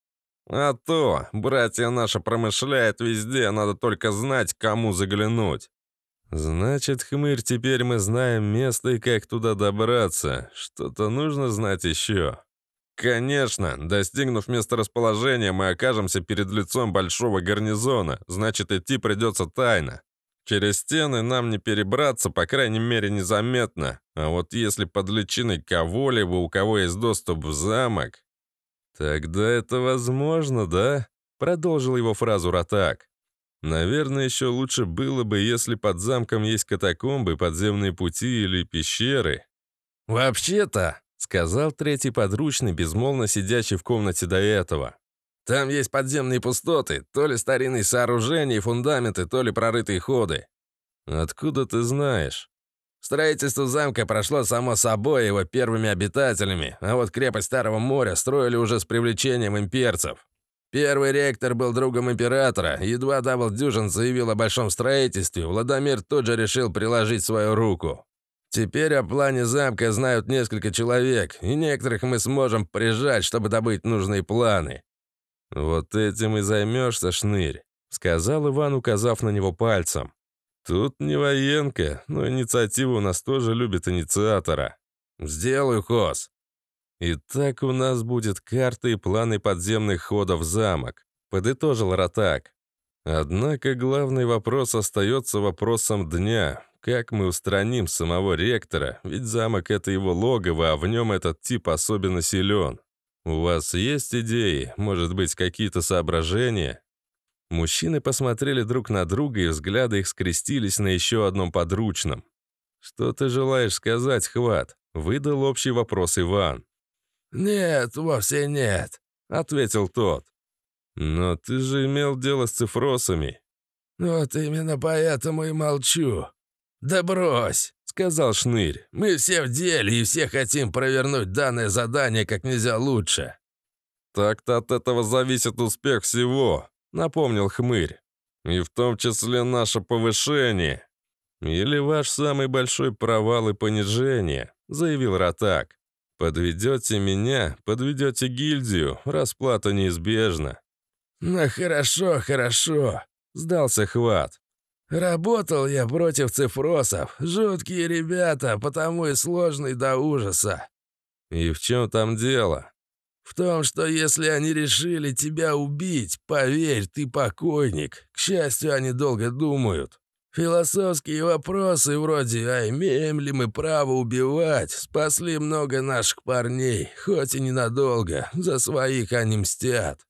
«А то! Братья наши промышляют везде, надо только знать, кому заглянуть!» «Значит, хмырь, теперь мы знаем место и как туда добраться. Что-то нужно знать еще?» «Конечно! Достигнув месторасположения, мы окажемся перед лицом большого гарнизона, значит, идти придется тайно. Через стены нам не перебраться, по крайней мере, незаметно. А вот если под личиной кого-либо, у кого есть доступ в замок, «Тогда это возможно, да?» — продолжил его фразу Ротак. «Наверное, еще лучше было бы, если под замком есть катакомбы, подземные пути или пещеры». «Вообще-то», — сказал третий подручный, безмолвно сидящий в комнате до этого. «Там есть подземные пустоты, то ли старинные сооружения и фундаменты, то ли прорытые ходы». «Откуда ты знаешь?» Строительство замка прошло само собой его первыми обитателями, а вот крепость Старого моря строили уже с привлечением имперцев. Первый ректор был другом императора, едва Даблдюжин заявил о большом строительстве, Владимир тут же решил приложить свою руку. Теперь о плане замка знают несколько человек, и некоторых мы сможем прижать, чтобы добыть нужные планы». «Вот этим и займешься, Шнырь», — сказал Иван, указав на него пальцем. «Тут не военка, но инициативу у нас тоже любит инициатора. Сделаю, хоз. «Итак, у нас будет карта и планы подземных ходов в замок», — подытожил Ратак. «Однако главный вопрос остается вопросом дня. Как мы устраним самого ректора? Ведь замок — это его логово, а в нем этот тип особенно силен. У вас есть идеи? Может быть, какие-то соображения?» Мужчины посмотрели друг на друга, и взгляды их скрестились на еще одном подручном. «Что ты желаешь сказать, Хват?» — выдал общий вопрос Иван. «Нет, вовсе нет», — ответил тот. «Но ты же имел дело с цифросами». «Вот именно поэтому и молчу». «Да брось», — сказал Шнырь. «Мы все в деле, и все хотим провернуть данное задание как нельзя лучше». «Так-то от этого зависит успех всего», напомнил хмырь. «И в том числе наше повышение. Или ваш самый большой провал и понижение», — заявил Ратак. «Подведете меня, подведете гильдию, расплата неизбежна». «Ну хорошо, хорошо», — сдался хват. «Работал я против цифросов. Жуткие ребята, потому и сложный до ужаса». «И в чем там дело?» «В том, что если они решили тебя убить, поверь, ты покойник. К счастью, они долго думают. Философские вопросы вроде «А имеем ли мы право убивать?» спасли много наших парней, хоть и ненадолго. За своих они мстят.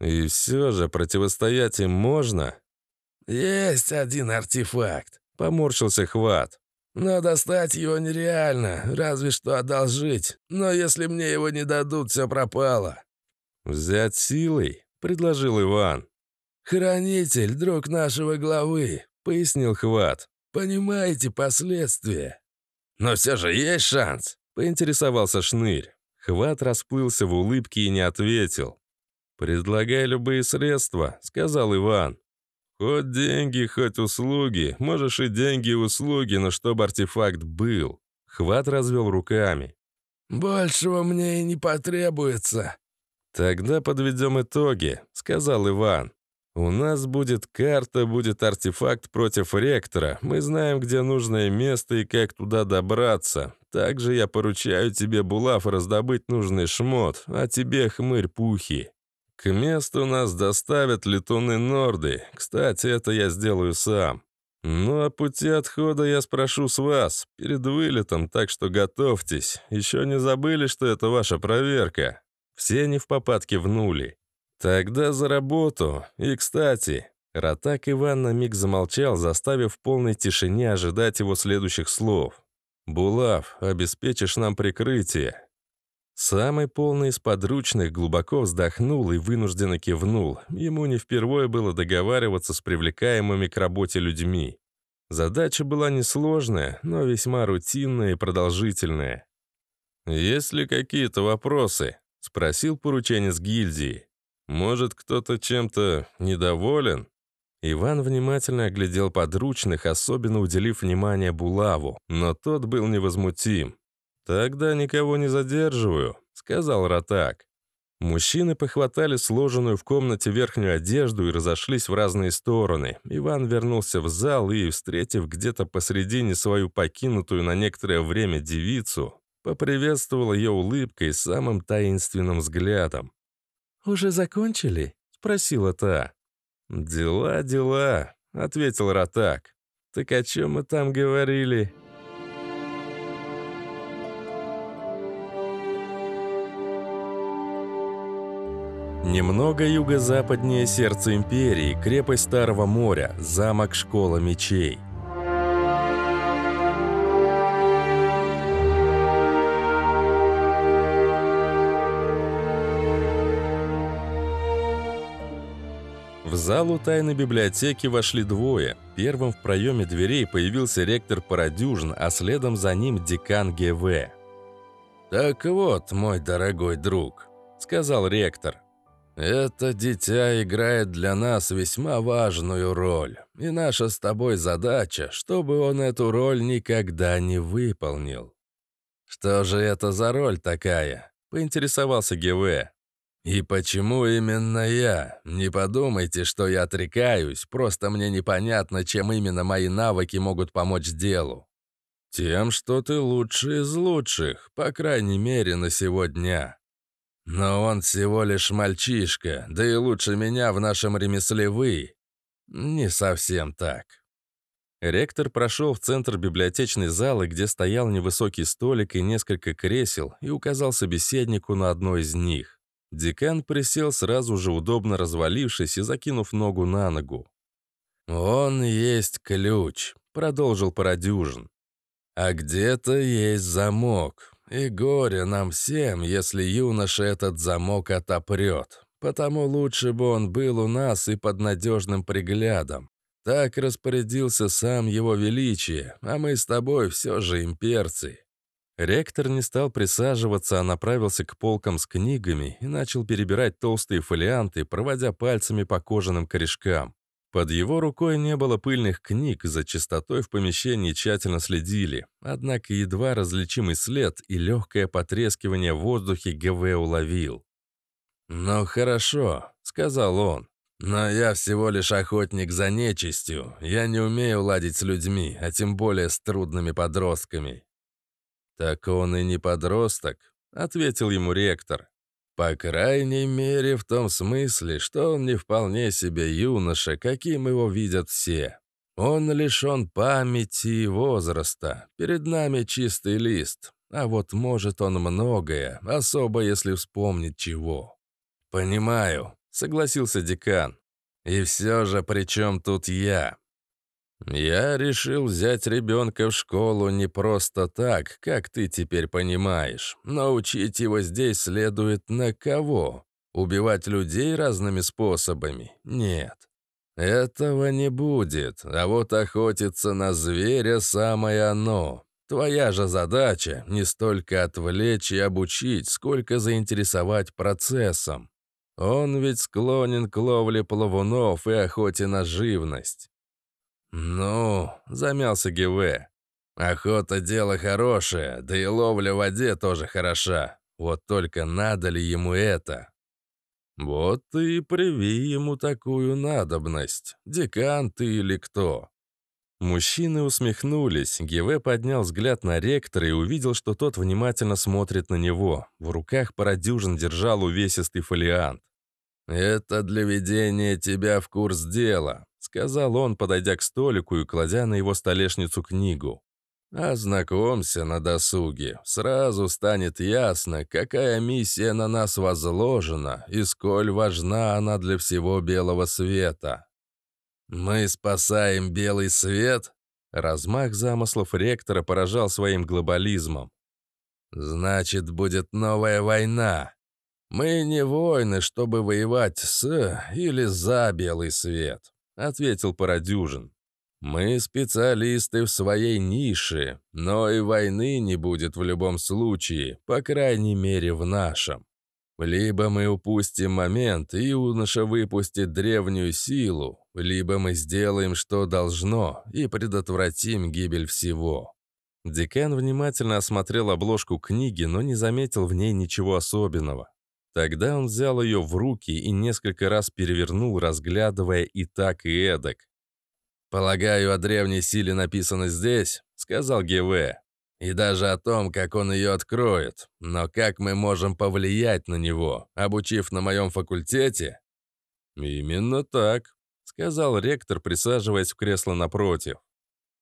И все же противостоять им можно? Есть один артефакт. Поморщился Хват. Но достать его нереально, разве что одолжить. Но если мне его не дадут, все пропало». «Взять силой?» — предложил Иван. «Хранитель, друг нашего главы», — пояснил Хват. «Понимаете последствия?» «Но все же есть шанс», — поинтересовался Шнырь. Хват расплылся в улыбке и не ответил. «Предлагай любые средства», — сказал Иван. Хоть деньги, хоть услуги. Можешь и деньги, и услуги, но чтобы артефакт был. Хват развел руками. «Большего мне и не потребуется». «Тогда подведем итоги», — сказал Иван. «У нас будет карта, будет артефакт против ректора. Мы знаем, где нужное место и как туда добраться. Также я поручаю тебе, Булав, раздобыть нужный шмот, а тебе, хмырь, пухи». К месту нас доставят летуны Норды. Кстати, это я сделаю сам. Ну, а пути отхода я спрошу с вас, перед вылетом, так что готовьтесь. Еще не забыли, что это ваша проверка?» Все не в попадке внули. «Тогда за работу. И, кстати...» Ратак Иван на миг замолчал, заставив в полной тишине ожидать его следующих слов. «Булав, обеспечишь нам прикрытие. Самый полный из подручных глубоко вздохнул и вынужденно кивнул. Ему не впервые было договариваться с привлекаемыми к работе людьми. Задача была несложная, но весьма рутинная и продолжительная. «Есть ли какие-то вопросы?» — спросил порученец гильдии. «Может, кто-то чем-то недоволен?» Иван внимательно оглядел подручных, особенно уделив внимание Булаву, но тот был невозмутим. «Тогда никого не задерживаю», — сказал Ротак. Мужчины похватали сложенную в комнате верхнюю одежду и разошлись в разные стороны. Иван вернулся в зал и, встретив где-то посредине свою покинутую на некоторое время девицу, поприветствовал ее улыбкой самым таинственным взглядом. «Уже закончили?» — спросила та. «Дела, дела», — ответил Ротак. «Так о чем мы там говорили?» Немного юго-западнее сердца империи, крепость Старого моря, замок Школа мечей. В залу тайной библиотеки вошли двое. Первым в проеме дверей появился ректор Парадюжин, а следом за ним декан ГВ. «Так вот, мой дорогой друг», — сказал ректор, — это дитя играет для нас весьма важную роль, и наша с тобой задача, чтобы он эту роль никогда не выполнил. Что же это за роль такая? Поинтересовался ГВ. И почему именно я? Не подумайте, что я отрекаюсь, просто мне непонятно, чем именно мои навыки могут помочь делу. Тем, что ты лучший из лучших, по крайней мере, на сегодня. «Но он всего лишь мальчишка, да и лучше меня в нашем ремесле вы». «Не совсем так». Ректор прошел в центр библиотечной залы, где стоял невысокий столик и несколько кресел, и указал собеседнику на одно из них. Декан присел сразу же, удобно развалившись и закинув ногу на ногу. «Он есть ключ», — продолжил Парадюжин. «А где-то есть замок. И горе нам всем, если юноша этот замок отопрет. Потому лучше бы он был у нас и под надежным приглядом. Так распорядился сам его величие, а мы с тобой все же имперцы». Ректор не стал присаживаться, а направился к полкам с книгами и начал перебирать толстые фолианты, проводя пальцами по кожаным корешкам. Под его рукой не было пыльных книг, за чистотой в помещении тщательно следили. Однако едва различимый след и легкое потрескивание в воздухе ГВ уловил. «Ну хорошо», — сказал он. «Но я всего лишь охотник за нечистью. Я не умею ладить с людьми, а тем более с трудными подростками». «Так он и не подросток», — ответил ему ректор. По крайней мере, в том смысле, что он не вполне себе юноша, каким его видят все. Он лишен памяти и возраста. Перед нами чистый лист. А вот может он многое, особо если вспомнить чего. «Понимаю», — согласился декан. «И все же при чем тут я? «Я решил взять ребенка в школу не просто так, как ты теперь понимаешь. Но учить его здесь следует на кого? Убивать людей разными способами? Нет. Этого не будет, а вот охотиться на зверя самое оно. Твоя же задача не столько отвлечь и обучить, сколько заинтересовать процессом. Он ведь склонен к ловле плавунов и охоте на живность. «Ну», — замялся Гиве, — «охота — дело хорошее, да и ловля в воде тоже хороша. Вот только надо ли ему это?» «Вот ты и приви ему такую надобность, декан ты или кто». Мужчины усмехнулись. Геве поднял взгляд на ректора и увидел, что тот внимательно смотрит на него. В руках парадюжин держал увесистый фолиант. «Это для ведения тебя в курс дела сказал он, подойдя к столику и кладя на его столешницу книгу. «Ознакомься на досуге. Сразу станет ясно, какая миссия на нас возложена и сколь важна она для всего белого света». «Мы спасаем белый свет?» Размах замыслов ректора поражал своим глобализмом. «Значит, будет новая война. Мы не воины, чтобы воевать с или за белый свет ответил Парадюжин. «Мы специалисты в своей нише, но и войны не будет в любом случае, по крайней мере в нашем. Либо мы упустим момент, и юноша выпустит древнюю силу, либо мы сделаем, что должно, и предотвратим гибель всего». Дикен внимательно осмотрел обложку книги, но не заметил в ней ничего особенного. Тогда он взял ее в руки и несколько раз перевернул, разглядывая и так, и эдак. «Полагаю, о древней силе написано здесь», — сказал ГВ. «И даже о том, как он ее откроет. Но как мы можем повлиять на него, обучив на моем факультете?» «Именно так», — сказал ректор, присаживаясь в кресло напротив.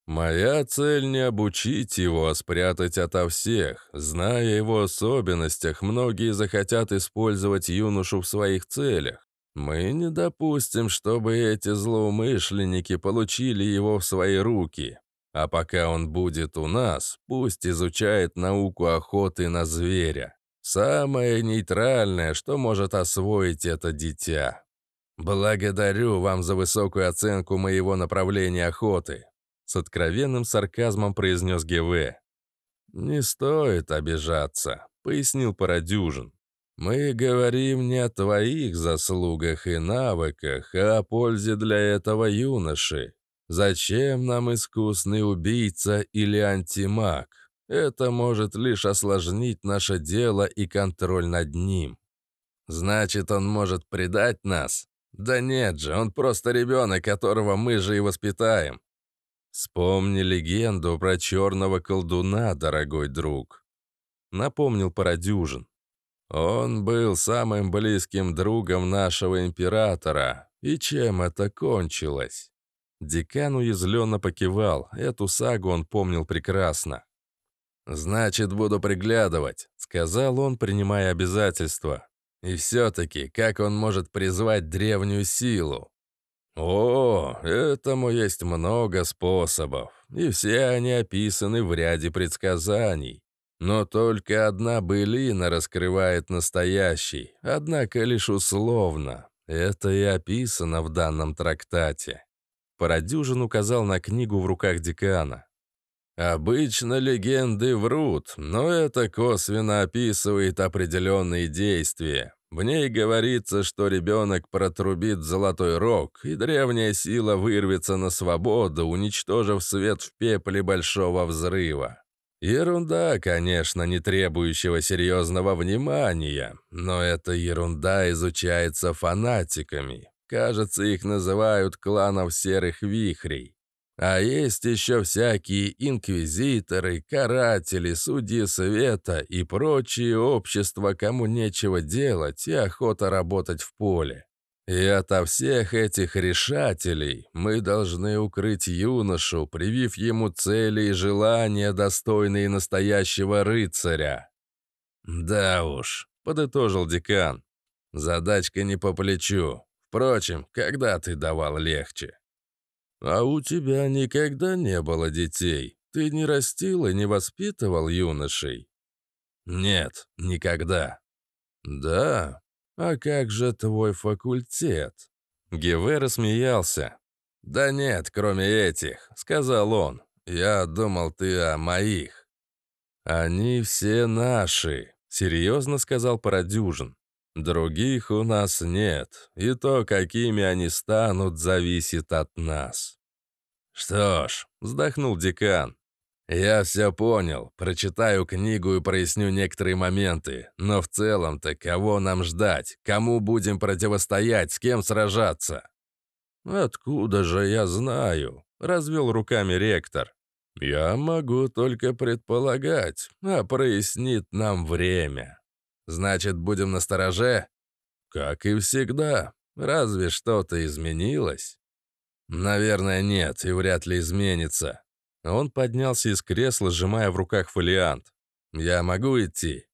Моя цель не обучить его, а спрятать ото всех. Зная его особенностях, многие захотят использовать юношу в своих целях. Мы не допустим, чтобы эти злоумышленники получили его в свои руки. А пока он будет у нас, пусть изучает науку охоты на зверя. Самое нейтральное, что может освоить это дитя. Благодарю вам за высокую оценку моего направления охоты. С откровенным сарказмом произнес ГВ. «Не стоит обижаться», — пояснил Парадюжин. «Мы говорим не о твоих заслугах и навыках, а о пользе для этого юноши. Зачем нам искусный убийца или антимаг? Это может лишь осложнить наше дело и контроль над ним». «Значит, он может предать нас?» «Да нет же, он просто ребенок, которого мы же и воспитаем. «Вспомни легенду про черного колдуна, дорогой друг», — напомнил Парадюжин. «Он был самым близким другом нашего императора. И чем это кончилось?» Декан уязвленно покивал. Эту сагу он помнил прекрасно. «Значит, буду приглядывать», — сказал он, принимая обязательства. «И все-таки, как он может призвать древнюю силу?» О, этому есть много способов, и все они описаны в ряде предсказаний. Но только одна былина раскрывает настоящий, однако лишь условно. Это и описано в данном трактате. Парадюжин указал на книгу в руках декана. Обычно легенды врут, но это косвенно описывает определенные действия. В ней говорится, что ребенок протрубит золотой рог, и древняя сила вырвется на свободу, уничтожив свет в пепле большого взрыва. Ерунда, конечно, не требующего серьезного внимания, но эта ерунда изучается фанатиками. Кажется, их называют кланов серых вихрей. А есть еще всякие инквизиторы, каратели, судьи света и прочие общества, кому нечего делать и охота работать в поле. И ото всех этих решателей мы должны укрыть юношу, привив ему цели и желания, достойные настоящего рыцаря. «Да уж», — подытожил декан, — «задачка не по плечу. Впрочем, когда ты давал легче?» «А у тебя никогда не было детей? Ты не растил и не воспитывал юношей?» «Нет, никогда». «Да? А как же твой факультет?» Геве рассмеялся. «Да нет, кроме этих», — сказал он. «Я думал, ты о моих». «Они все наши», — серьезно сказал Парадюжин. Других у нас нет, и то, какими они станут, зависит от нас. Что ж, вздохнул декан. Я все понял, прочитаю книгу и проясню некоторые моменты, но в целом-то кого нам ждать, кому будем противостоять, с кем сражаться? Откуда же я знаю? Развел руками ректор. Я могу только предполагать, а прояснит нам время. Значит, будем настороже, Как и всегда. Разве что-то изменилось? Наверное, нет, и вряд ли изменится. Он поднялся из кресла, сжимая в руках фолиант. Я могу идти?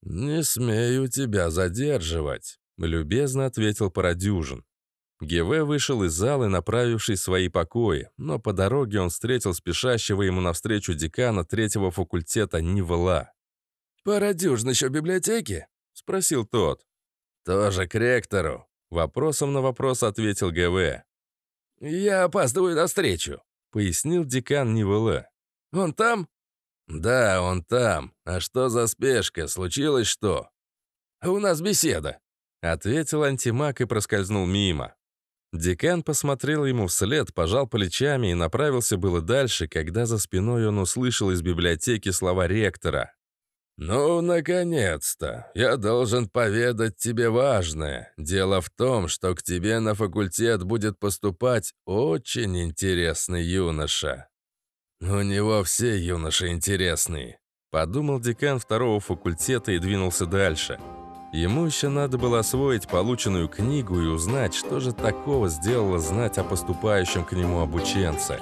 Не смею тебя задерживать, любезно ответил Парадюжин. Геве вышел из зала, направившись в свои покои, но по дороге он встретил спешащего ему навстречу декана третьего факультета Нивела. «Парадюжн еще библиотеки? – спросил тот. «Тоже к ректору», — вопросом на вопрос ответил ГВ. «Я опаздываю на встречу», — пояснил декан Нивела. «Он там?» «Да, он там. А что за спешка? Случилось что?» «У нас беседа», — ответил антимаг и проскользнул мимо. Декан посмотрел ему вслед, пожал плечами и направился было дальше, когда за спиной он услышал из библиотеки слова ректора. «Ну, наконец-то! Я должен поведать тебе важное. Дело в том, что к тебе на факультет будет поступать очень интересный юноша». «У него все юноши интересные», — подумал декан второго факультета и двинулся дальше. Ему еще надо было освоить полученную книгу и узнать, что же такого сделало знать о поступающем к нему обученце.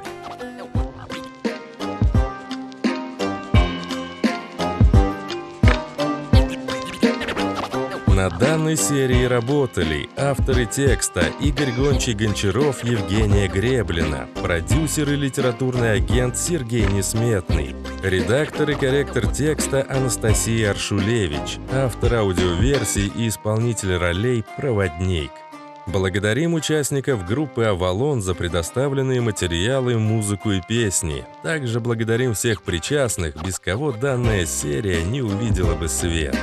На данной серии работали авторы текста Игорь Гончий-Гончаров, Евгения Греблина, продюсер и литературный агент Сергей Несметный, редактор и корректор текста Анастасия Аршулевич, автор аудиоверсии и исполнитель ролей «Проводник». Благодарим участников группы «Авалон» за предоставленные материалы, музыку и песни. Также благодарим всех причастных, без кого данная серия не увидела бы свет.